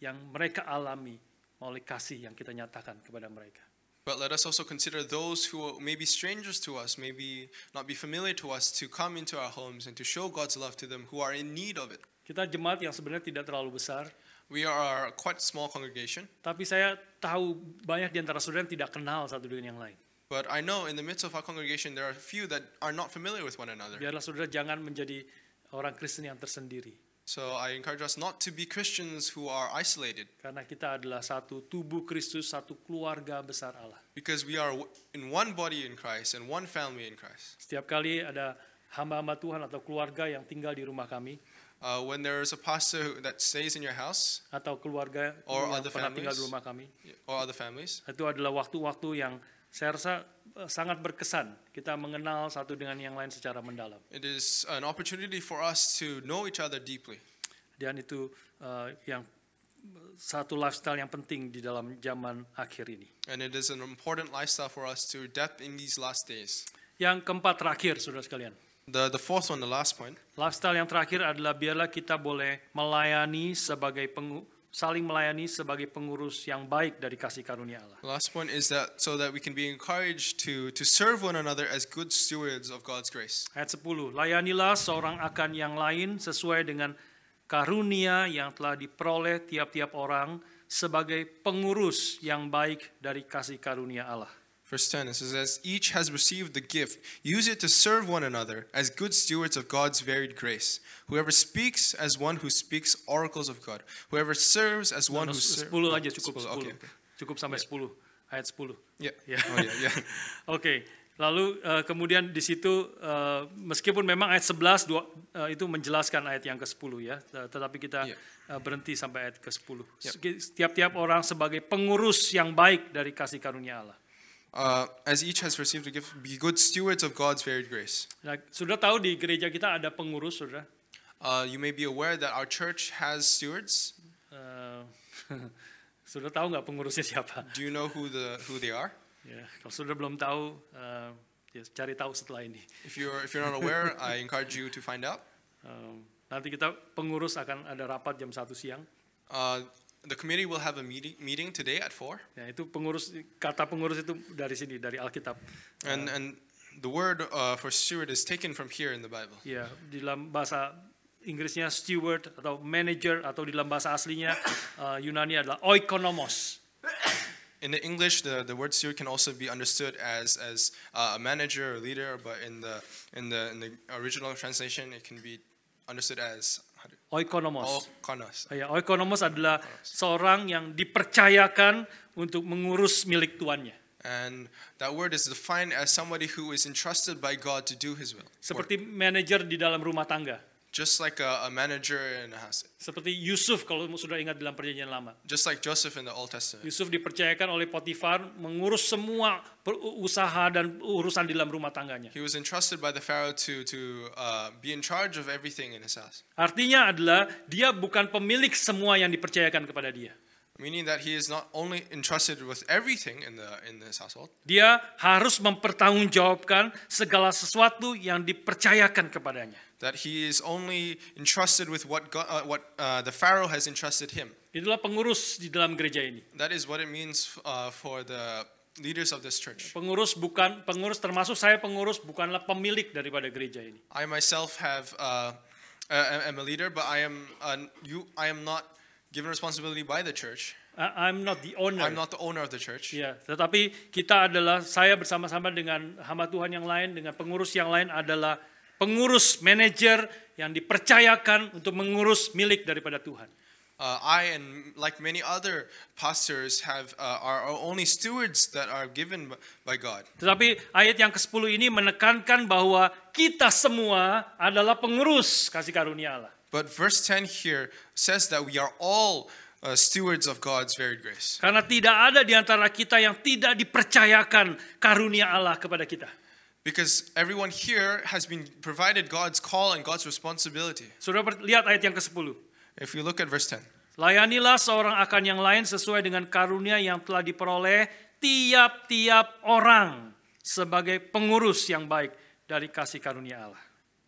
yang mereka alami oleh kasih yang kita nyatakan kepada mereka. But let us also consider those who may be strangers to us, maybe not be familiar to us, to come into our homes and to show God's love to them who are in need of it. Kita jemaat yang sebenarnya tidak terlalu besar. We are quite small congregation. Tapi saya tahu banyak di antara saudara yang tidak kenal satu dengan yang lain. But I know in the midst of our congregation there are few that are not familiar with one another. Biarlah saudara jangan menjadi orang Kristen yang tersendiri. So I encourage us not to be Christians who are isolated. Karena kita adalah satu tubuh Kristus, satu keluarga besar Allah. Because we are in one body in Christ and one family in Christ. Setiap kali ada hamba-hamba Tuhan atau keluarga yang tinggal di rumah kami, Uh, when there is a pastor that stays in your house atau keluarga or yang other pernah families, tinggal di rumah kami or other families itu adalah waktu-waktu yang saya rasa eh, sangat berkesan kita mengenal satu dengan yang lain secara mendalam. It is an opportunity for us to know each other deeply. Dan itu uh, yang satu lifestyle yang penting di dalam zaman akhir ini. And it is an important lifestyle for us to adapt in these last days. Yang keempat terakhir, saudara sekalian. The, the fourth one, the last point. Lifestyle yang terakhir adalah biarlah kita boleh melayani sebagai pengu saling melayani sebagai pengurus yang baik dari kasih karunia Allah. Last point is that so that we can be encouraged to to serve one another as good stewards of God's grace. Ayat 10, layanilah seorang akan yang lain sesuai dengan karunia yang telah diperoleh tiap-tiap orang sebagai pengurus yang baik dari kasih karunia Allah. Verse 10, it says, As each has received the gift, use it to serve one another as good stewards of God's varied grace. Whoever speaks as one who speaks oracles of God. Whoever serves as one no, no, who serves. 10 aja cukup 10. 10. Okay, Cukup sampai yeah. 10. Ayat 10. Ya. Yeah. Yeah. Oh, yeah, yeah. Oke. okay. Lalu uh, kemudian di situ uh, meskipun memang ayat 11 dua, uh, itu menjelaskan ayat yang ke-10 ya, tetapi kita yeah. uh, berhenti sampai ayat ke-10. Yeah. Setiap-tiap orang sebagai pengurus yang baik dari kasih karunia Allah uh, as each has received a gift, be good stewards of God's varied grace. Nah, sudah tahu di gereja kita ada pengurus, sudah. Uh, you may be aware that our church has stewards. Uh, sudah tahu nggak pengurusnya siapa? Do you know who the who they are? Ya, yeah, kalau sudah belum tahu, uh, ya cari tahu setelah ini. If you're if you're not aware, I encourage you to find out. Um, nanti kita pengurus akan ada rapat jam 1 siang. Uh, The committee will have a meeting, meeting today at 4. Ya, itu pengurus kata pengurus itu dari sini dari Alkitab. And uh, and the word uh, for steward is taken from here in the Bible. Ya, di dalam bahasa Inggrisnya steward atau manager atau di dalam bahasa aslinya uh, Yunani adalah oikonomos. In the English, the, the word steward can also be understood as as uh, a manager or leader, but in the in the in the original translation, it can be understood as Oikonomos. Oikonos. Ya, oikonomos adalah oikonos. seorang yang dipercayakan untuk mengurus milik tuannya. And that word is defined as somebody who is entrusted by God to do his will. Seperti manajer di dalam rumah tangga. Just like a, a manager in Hasid. Seperti Yusuf kalau sudah ingat dalam perjanjian lama. Just like Joseph in the Old Testament. Yusuf dipercayakan oleh Potifar mengurus semua usaha dan urusan di dalam rumah tangganya. He was entrusted by the Pharaoh to to uh, be in charge of everything in his house. Artinya adalah dia bukan pemilik semua yang dipercayakan kepada dia meaning that he is not only entrusted with everything in the in this household. Dia harus mempertanggungjawabkan segala sesuatu yang dipercayakan kepadanya. That he is only entrusted with what God, uh, what uh, the Pharaoh has entrusted him. Itulah pengurus di dalam gereja ini. That is what it means uh, for the leaders of this church. Pengurus bukan pengurus termasuk saya pengurus bukanlah pemilik daripada gereja ini. I myself have uh, uh am a leader but I am uh, you I am not given responsibility by the church. I'm not the owner. I'm not the owner of the church. Ya, tetapi kita adalah saya bersama-sama dengan hamba Tuhan yang lain, dengan pengurus yang lain adalah pengurus manajer yang dipercayakan untuk mengurus milik daripada Tuhan. Uh, I and like many other pastors have uh, are only stewards that are given by God. Tetapi ayat yang ke-10 ini menekankan bahwa kita semua adalah pengurus kasih karunia Allah. But verse 10 here says that we are all uh, stewards of God's very grace. Karena tidak ada di antara kita yang tidak dipercayakan karunia Allah kepada kita. Because everyone here has been provided God's call and God's responsibility. Sudah lihat ayat yang ke-10. If you look at verse 10. Layanilah seorang akan yang lain sesuai dengan karunia yang telah diperoleh tiap-tiap orang sebagai pengurus yang baik dari kasih karunia Allah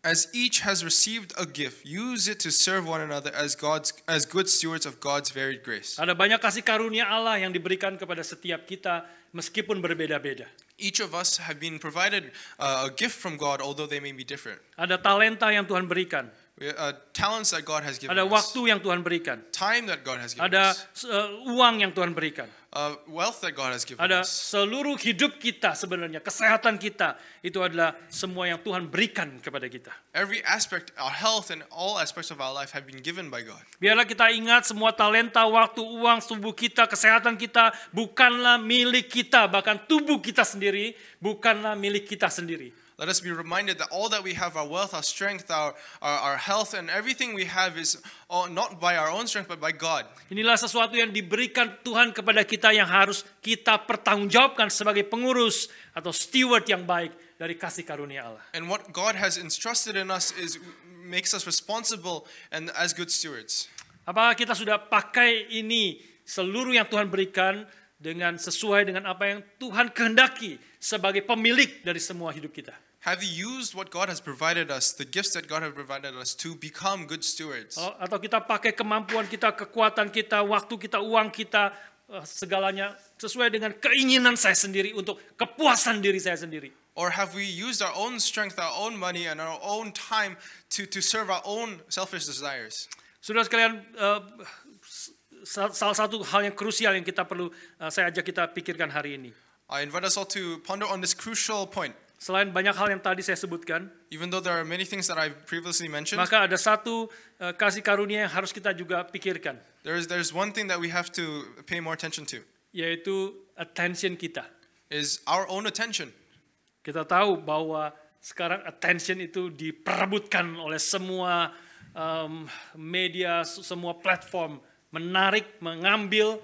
as each has received a gift, use it to serve one another as God's as good stewards of God's varied grace. Ada banyak kasih karunia Allah yang diberikan kepada setiap kita meskipun berbeda-beda. Each of us have been provided uh, a gift from God although they may be different. Ada talenta yang Tuhan berikan. Uh, talents that God has given Ada waktu us. yang Tuhan berikan. Time that God has given Ada uh, uang yang Tuhan berikan uh, wealth that God has given ada us. seluruh hidup kita sebenarnya, kesehatan kita itu adalah semua yang Tuhan berikan kepada kita. Every aspect, our health and all aspects of our life have been given by God. Biarlah kita ingat semua talenta, waktu, uang, tubuh kita, kesehatan kita bukanlah milik kita, bahkan tubuh kita sendiri bukanlah milik kita sendiri. Let us be reminded that all that we have, our wealth, our strength, our, our, our health, and everything we have is all, not by our own strength, but by God. Inilah sesuatu yang diberikan Tuhan kepada kita kita yang harus kita pertanggungjawabkan sebagai pengurus atau steward yang baik dari kasih karunia Allah. And what God has entrusted in us is makes us responsible and as good stewards. Apa kita sudah pakai ini seluruh yang Tuhan berikan dengan sesuai dengan apa yang Tuhan kehendaki sebagai pemilik dari semua hidup kita? Have you used what God has provided us, the gifts that God has provided us to become good stewards? Oh, atau kita pakai kemampuan kita, kekuatan kita, waktu kita, uang kita Eh, segalanya sesuai dengan keinginan saya sendiri untuk kepuasan diri saya sendiri. Or have we used our own strength, our own money, and our own time to to serve our own selfish desires? Sudah sekalian, uh, salah satu hal yang krusial yang kita perlu uh, saya ajak kita pikirkan hari ini. I invite us all to ponder on this crucial point selain banyak hal yang tadi saya sebutkan, even though there are many things that I've previously mentioned, maka ada satu uh, kasih karunia yang harus kita juga pikirkan. There is there's one thing that we have to pay more attention to, yaitu attention kita. Is our own attention. Kita tahu bahwa sekarang attention itu diperebutkan oleh semua um, media, semua platform menarik, mengambil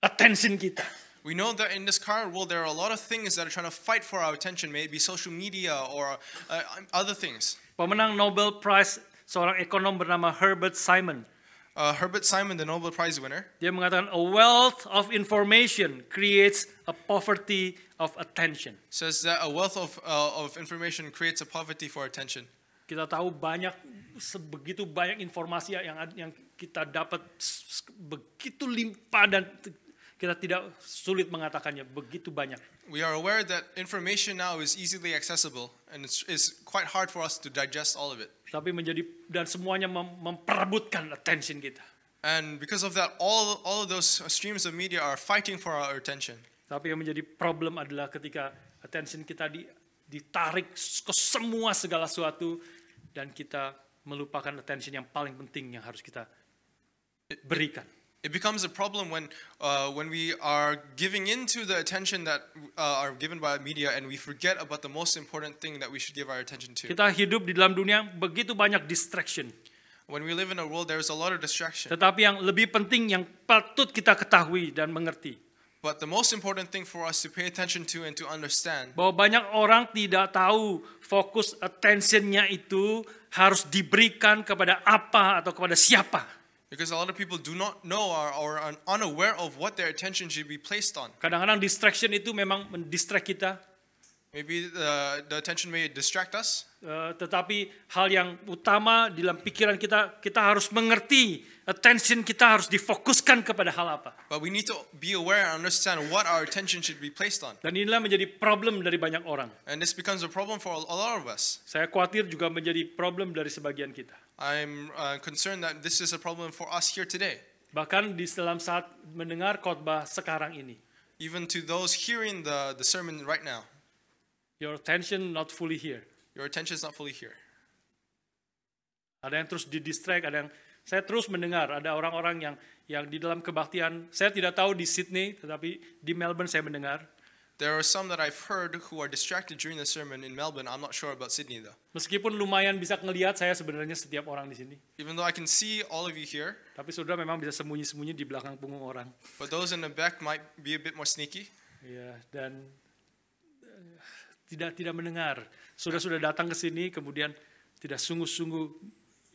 attention kita. We know that in this current world, there are a lot of things that are trying to fight for our attention, maybe social media or uh, um, other things. Pemenang Nobel Prize, seorang ekonom bernama Herbert Simon. Uh, Herbert Simon, the Nobel Prize winner. Dia mengatakan a wealth of information creates a poverty of attention. Says that a wealth of uh, of information creates a poverty for attention. Kita tahu banyak sebegitu banyak informasi yang yang kita dapat begitu limpah dan kita tidak sulit mengatakannya begitu banyak. We are aware that information now is easily accessible and it's, it's quite hard for us to digest all of it. Tapi menjadi dan semuanya mem memperebutkan attention kita. And because of that, all all of those streams of media are fighting for our attention. Tapi yang menjadi problem adalah ketika attention kita di, ditarik ke semua segala sesuatu dan kita melupakan attention yang paling penting yang harus kita berikan. It becomes a problem when, uh, when we are giving into the attention that uh, are given by media and we forget about the most important thing that we should give our attention to. Kita hidup di dalam dunia begitu banyak distraction. When we live in a world, there is a lot of distraction. Tetapi yang lebih penting yang patut kita ketahui dan mengerti. But the most important thing for us to pay attention to and to understand. Bahwa banyak orang tidak tahu fokus attentionnya itu harus diberikan kepada apa atau kepada siapa. Because a lot of people do not know or, are unaware of what their attention should be placed on. Kadang-kadang distraction itu memang mendistract kita. Maybe the, uh, the attention may distract us. Uh, tetapi hal yang utama dalam pikiran kita, kita harus mengerti attention kita harus difokuskan kepada hal apa. But we need to be aware and understand what our attention should be placed on. Dan inilah menjadi problem dari banyak orang. And this becomes a problem for a lot of us. Saya khawatir juga menjadi problem dari sebagian kita. I'm uh, concerned that this is a problem for us here today. Bahkan di dalam saat mendengar khotbah sekarang ini. Even to those hearing the the sermon right now. Your attention not fully here. Your attention is not fully here. Ada yang terus di distract, ada yang saya terus mendengar ada orang-orang yang yang di dalam kebaktian. Saya tidak tahu di Sydney, tetapi di Melbourne saya mendengar. There are some that I've heard who are distracted during the sermon in Melbourne. I'm not sure about Sydney though. Meskipun lumayan bisa ngelihat saya sebenarnya setiap orang di sini. Even though I can see all of you here. Tapi saudara memang bisa sembunyi-sembunyi di belakang punggung orang. But those in the back might be a bit more sneaky. Iya, yeah, dan tidak tidak mendengar. Sudah sudah datang ke sini kemudian tidak sungguh-sungguh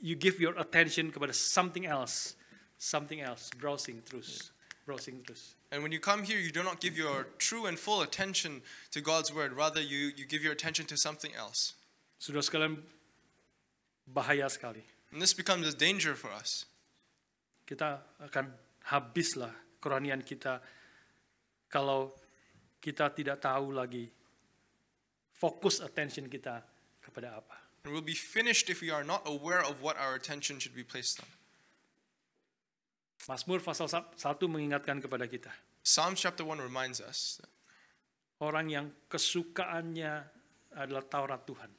you give your attention kepada something else, something else, browsing terus, browsing terus. And when you come here, you do not give your true and full attention to God's word. Rather, you you give your attention to something else. Sudah sekalian bahaya sekali. And this becomes a danger for us. Kita akan habislah kerohanian kita kalau kita tidak tahu lagi fokus attention kita kepada apa. And we'll be finished if we are not aware of what our attention should be placed on. Mazmur pasal 1 mengingatkan kepada kita. Psalm chapter 1 reminds us. That orang yang kesukaannya adalah Taurat Tuhan.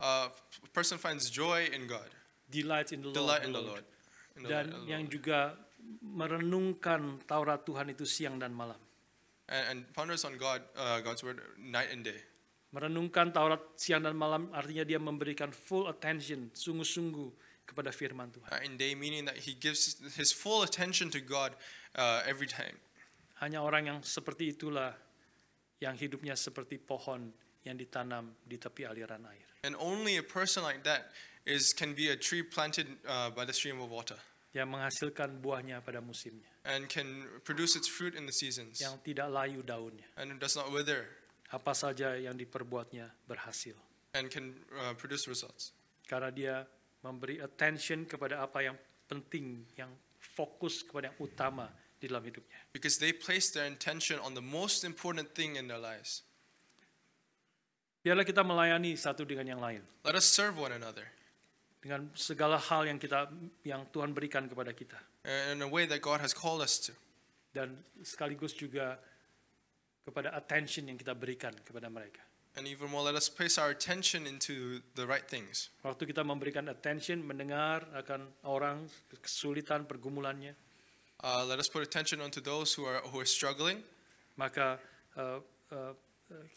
Uh, a uh, person finds joy in God. Delights in the Delight Lord. Delight in the Lord. In the dan Lord, yang juga merenungkan Taurat Tuhan itu siang dan malam. And, and ponders on God, uh, God's word night and day. Merenungkan Taurat siang dan malam artinya dia memberikan full attention, sungguh-sungguh kepada firman Tuhan. Uh, And they meaning that he gives his full attention to God uh, every time. Hanya orang yang seperti itulah yang hidupnya seperti pohon yang ditanam di tepi aliran air. And only a person like that is can be a tree planted uh, by the stream of water. Yang menghasilkan buahnya pada musimnya. And can produce its fruit in the seasons. Yang tidak layu daunnya. And it does not wither apa saja yang diperbuatnya berhasil. And can uh, produce results. Karena dia memberi attention kepada apa yang penting, yang fokus kepada yang utama di dalam hidupnya. Because they place their intention on the most important thing in their lives. Biarlah kita melayani satu dengan yang lain. Let us serve one another. Dengan segala hal yang kita yang Tuhan berikan kepada kita. In a way that God has called us to. Dan sekaligus juga kepada attention yang kita berikan kepada mereka. And even more, let us place our attention into the right things. Waktu kita memberikan attention, mendengar akan orang kesulitan pergumulannya. Uh, let us put attention onto those who are who are struggling. Maka uh, uh,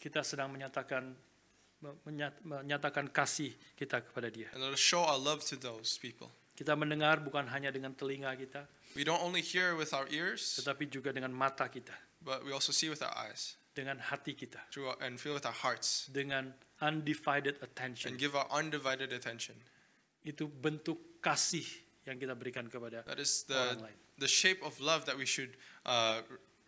kita sedang menyatakan menyatakan kasih kita kepada dia. And let us show our love to those people. Kita mendengar bukan hanya dengan telinga kita. We don't only hear with our ears. Tetapi juga dengan mata kita. But we also see with our eyes. Dengan hati kita. Through our, and feel with our hearts. Dengan undivided attention. And give our undivided attention. Itu bentuk kasih yang kita berikan kepada that is the, orang lain. The shape of love that we should uh,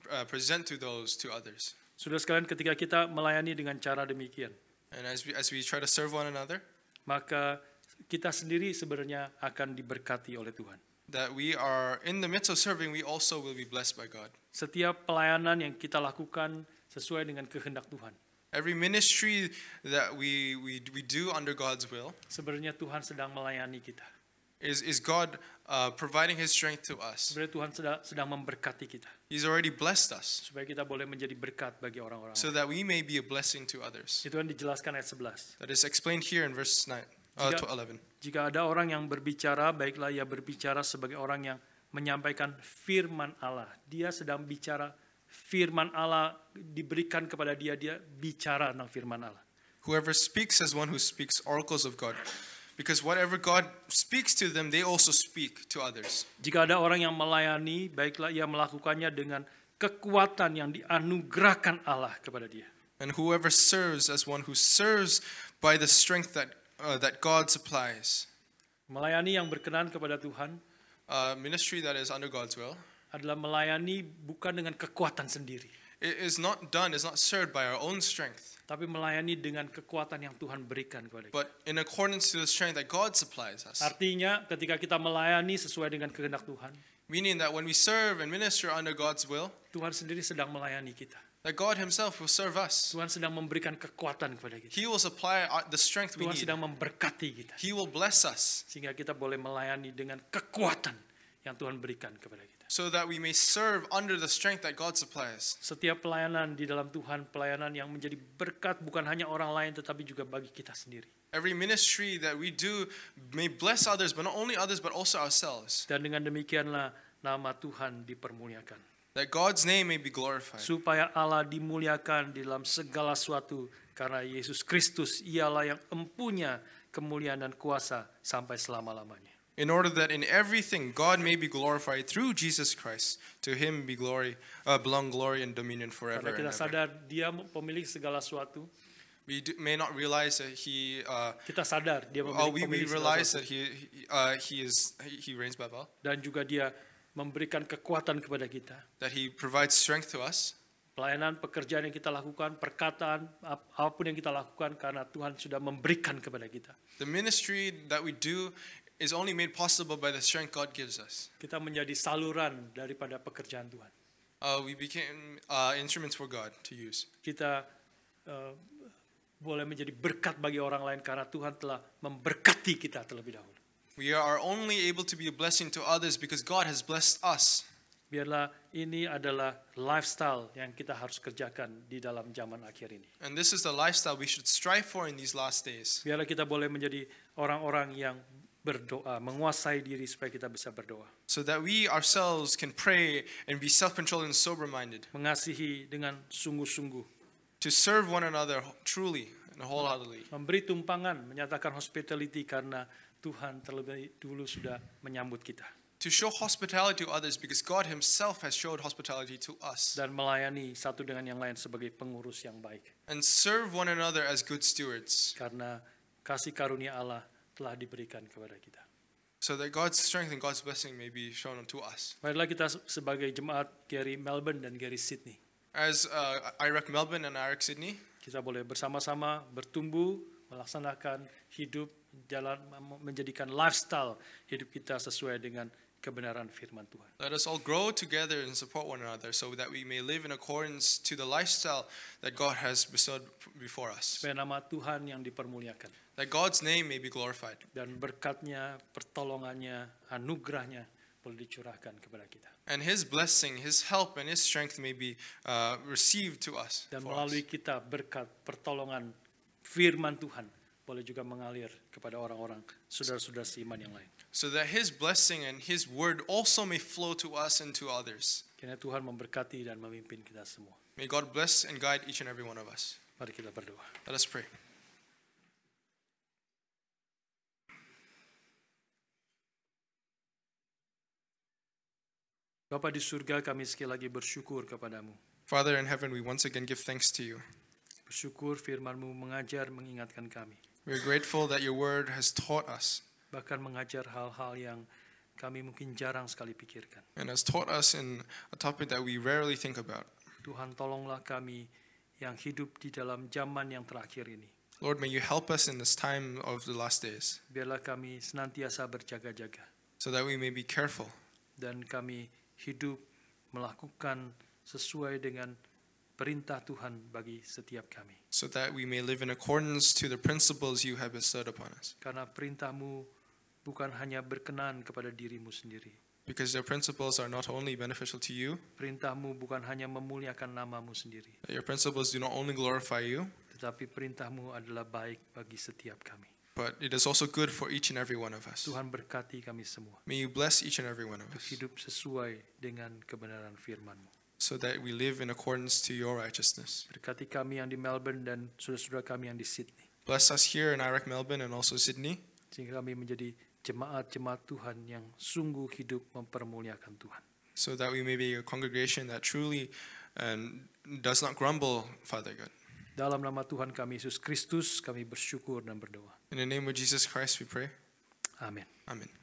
uh, present to those to others. Sudah sekalian ketika kita melayani dengan cara demikian. And as we as we try to serve one another. Maka kita sendiri sebenarnya akan diberkati oleh Tuhan. That we are in the midst of serving, we also will be blessed by God. Setiap pelayanan yang kita lakukan sesuai dengan kehendak Tuhan. Every ministry that we we we do under God's will. Sebenarnya Tuhan sedang melayani kita. Is is God uh, providing His strength to us? Sebenarnya Tuhan sedang sedang memberkati kita. He's already blessed us. Supaya kita boleh menjadi berkat bagi orang-orang. So that we may be a blessing to others. Itu yang dijelaskan ayat 11. That is explained here in verse 9. Jika, uh, jika ada orang yang berbicara, baiklah ia berbicara sebagai orang yang menyampaikan firman Allah. Dia sedang bicara firman Allah diberikan kepada dia, dia bicara tentang firman Allah. Whoever speaks as one who speaks oracles of God. Because whatever God speaks to them, they also speak to others. Jika ada orang yang melayani, baiklah ia melakukannya dengan kekuatan yang dianugerahkan Allah kepada dia. And whoever serves as one who serves by the strength that uh, that God supplies. Melayani yang berkenan kepada Tuhan. Uh, ministry that is under God's will. Adalah melayani bukan dengan kekuatan sendiri. It is not done, it's not served by our own strength. Tapi melayani dengan kekuatan yang Tuhan berikan kepada kita. But in accordance to the strength that God supplies us. Artinya ketika kita melayani sesuai dengan kehendak Tuhan. Meaning that when we serve and minister under God's will, Tuhan sendiri sedang melayani kita. That God himself will serve us. Tuhan sedang memberikan kekuatan kepada kita. He will supply the strength Tuhan we need. Tuhan sedang memberkati kita. He will bless us. Sehingga kita boleh melayani dengan kekuatan yang Tuhan berikan kepada kita. So that we may serve under the strength that God supplies. Setiap pelayanan di dalam Tuhan, pelayanan yang menjadi berkat bukan hanya orang lain tetapi juga bagi kita sendiri. Every ministry that we do may bless others, but not only others but also ourselves. Dan dengan demikianlah nama Tuhan dipermuliakan. That God's name may be glorified. Supaya Allah dimuliakan di dalam segala sesuatu karena Yesus Kristus ialah yang empunya kemuliaan dan kuasa sampai selama-lamanya. In order that in everything God may be glorified through Jesus Christ, to him be glory, uh, belong glory and dominion forever. Karena kita sadar dia pemilik segala sesuatu. we do, may not realize that he uh, kita sadar dia oh, pemilik, oh, we, we realize that he he, uh, he is he, he reigns by all. dan juga dia memberikan kekuatan kepada kita. That he provides strength to us. Pelayanan, pekerjaan yang kita lakukan, perkataan, ap apapun yang kita lakukan karena Tuhan sudah memberikan kepada kita. The ministry that we do is only made possible by the strength God gives us. Kita menjadi saluran daripada pekerjaan Tuhan. Uh, we became uh, instruments for God to use. Kita uh, boleh menjadi berkat bagi orang lain karena Tuhan telah memberkati kita terlebih dahulu. We are only able to be a blessing to others because God has blessed us. Biarlah ini adalah lifestyle yang kita harus kerjakan di dalam zaman akhir ini. And this is the lifestyle we should strive for in these last days. Biarlah kita boleh menjadi orang-orang yang berdoa, menguasai diri supaya kita bisa berdoa. So that we ourselves can pray and be self-controlled and sober-minded. Mengasihi dengan sungguh-sungguh. To serve one another truly and wholeheartedly. Memberi tumpangan, menyatakan hospitality karena Tuhan terlebih dulu sudah menyambut kita. To show hospitality to others because God himself has showed hospitality to us. Dan melayani satu dengan yang lain sebagai pengurus yang baik. And serve one another as good stewards. Karena kasih karunia Allah telah diberikan kepada kita. So that God's strength and God's blessing may be shown unto us. Marilah kita sebagai jemaat Gary Melbourne dan Gary Sydney. As uh, IREC Melbourne and IREC Sydney. Kita boleh bersama-sama bertumbuh, melaksanakan hidup jalan menjadikan lifestyle hidup kita sesuai dengan kebenaran firman Tuhan. Let us all grow together and support one another so that we may live in accordance to the lifestyle that God has bestowed before us. Supaya nama Tuhan yang dipermuliakan. That God's name may be glorified. Dan berkatnya, pertolongannya, anugerahnya boleh dicurahkan kepada kita. And His blessing, His help, and His strength may be uh, received to us. Dan melalui us. kita berkat pertolongan firman Tuhan boleh juga mengalir kepada orang-orang saudara-saudara seiman yang lain. So that his blessing and his word also may flow to us and to others. Kiranya Tuhan memberkati dan memimpin kita semua. May God bless and guide each and every one of us. Mari kita berdoa. Let us pray. Bapa di surga, kami sekali lagi bersyukur kepadamu. Father in heaven, we once again give thanks to you. Bersyukur firmanmu mengajar mengingatkan kami. We're grateful that your word has taught us. Bahkan mengajar hal-hal yang kami mungkin jarang sekali pikirkan. And has taught us in a topic that we rarely think about. Tuhan tolonglah kami yang hidup di dalam zaman yang terakhir ini. Lord, may you help us in this time of the last days. Biarlah kami senantiasa berjaga-jaga. So that we may be careful. Dan kami hidup melakukan sesuai dengan perintah Tuhan bagi setiap kami. So that we may live in accordance to the principles you have bestowed upon us. Karena perintahmu bukan hanya berkenan kepada dirimu sendiri. Because your principles are not only beneficial to you. Perintahmu bukan hanya memuliakan namamu sendiri. Your principles do not only glorify you. Tetapi perintahmu adalah baik bagi setiap kami. But it is also good for each and every one of us. Tuhan berkati kami semua. May you bless each and every one of us. Hidup sesuai dengan kebenaran Firmanmu so that we live in accordance to your righteousness. Berkati kami yang di Melbourne dan saudara-saudara kami yang di Sydney. Bless us here in Iraq Melbourne and also Sydney. Sehingga kami menjadi jemaat-jemaat Tuhan yang sungguh hidup mempermuliakan Tuhan. So that we may be a congregation that truly and um, does not grumble, Father God. Dalam nama Tuhan kami Yesus Kristus, kami bersyukur dan berdoa. In the name of Jesus Christ we pray. Amen. Amen.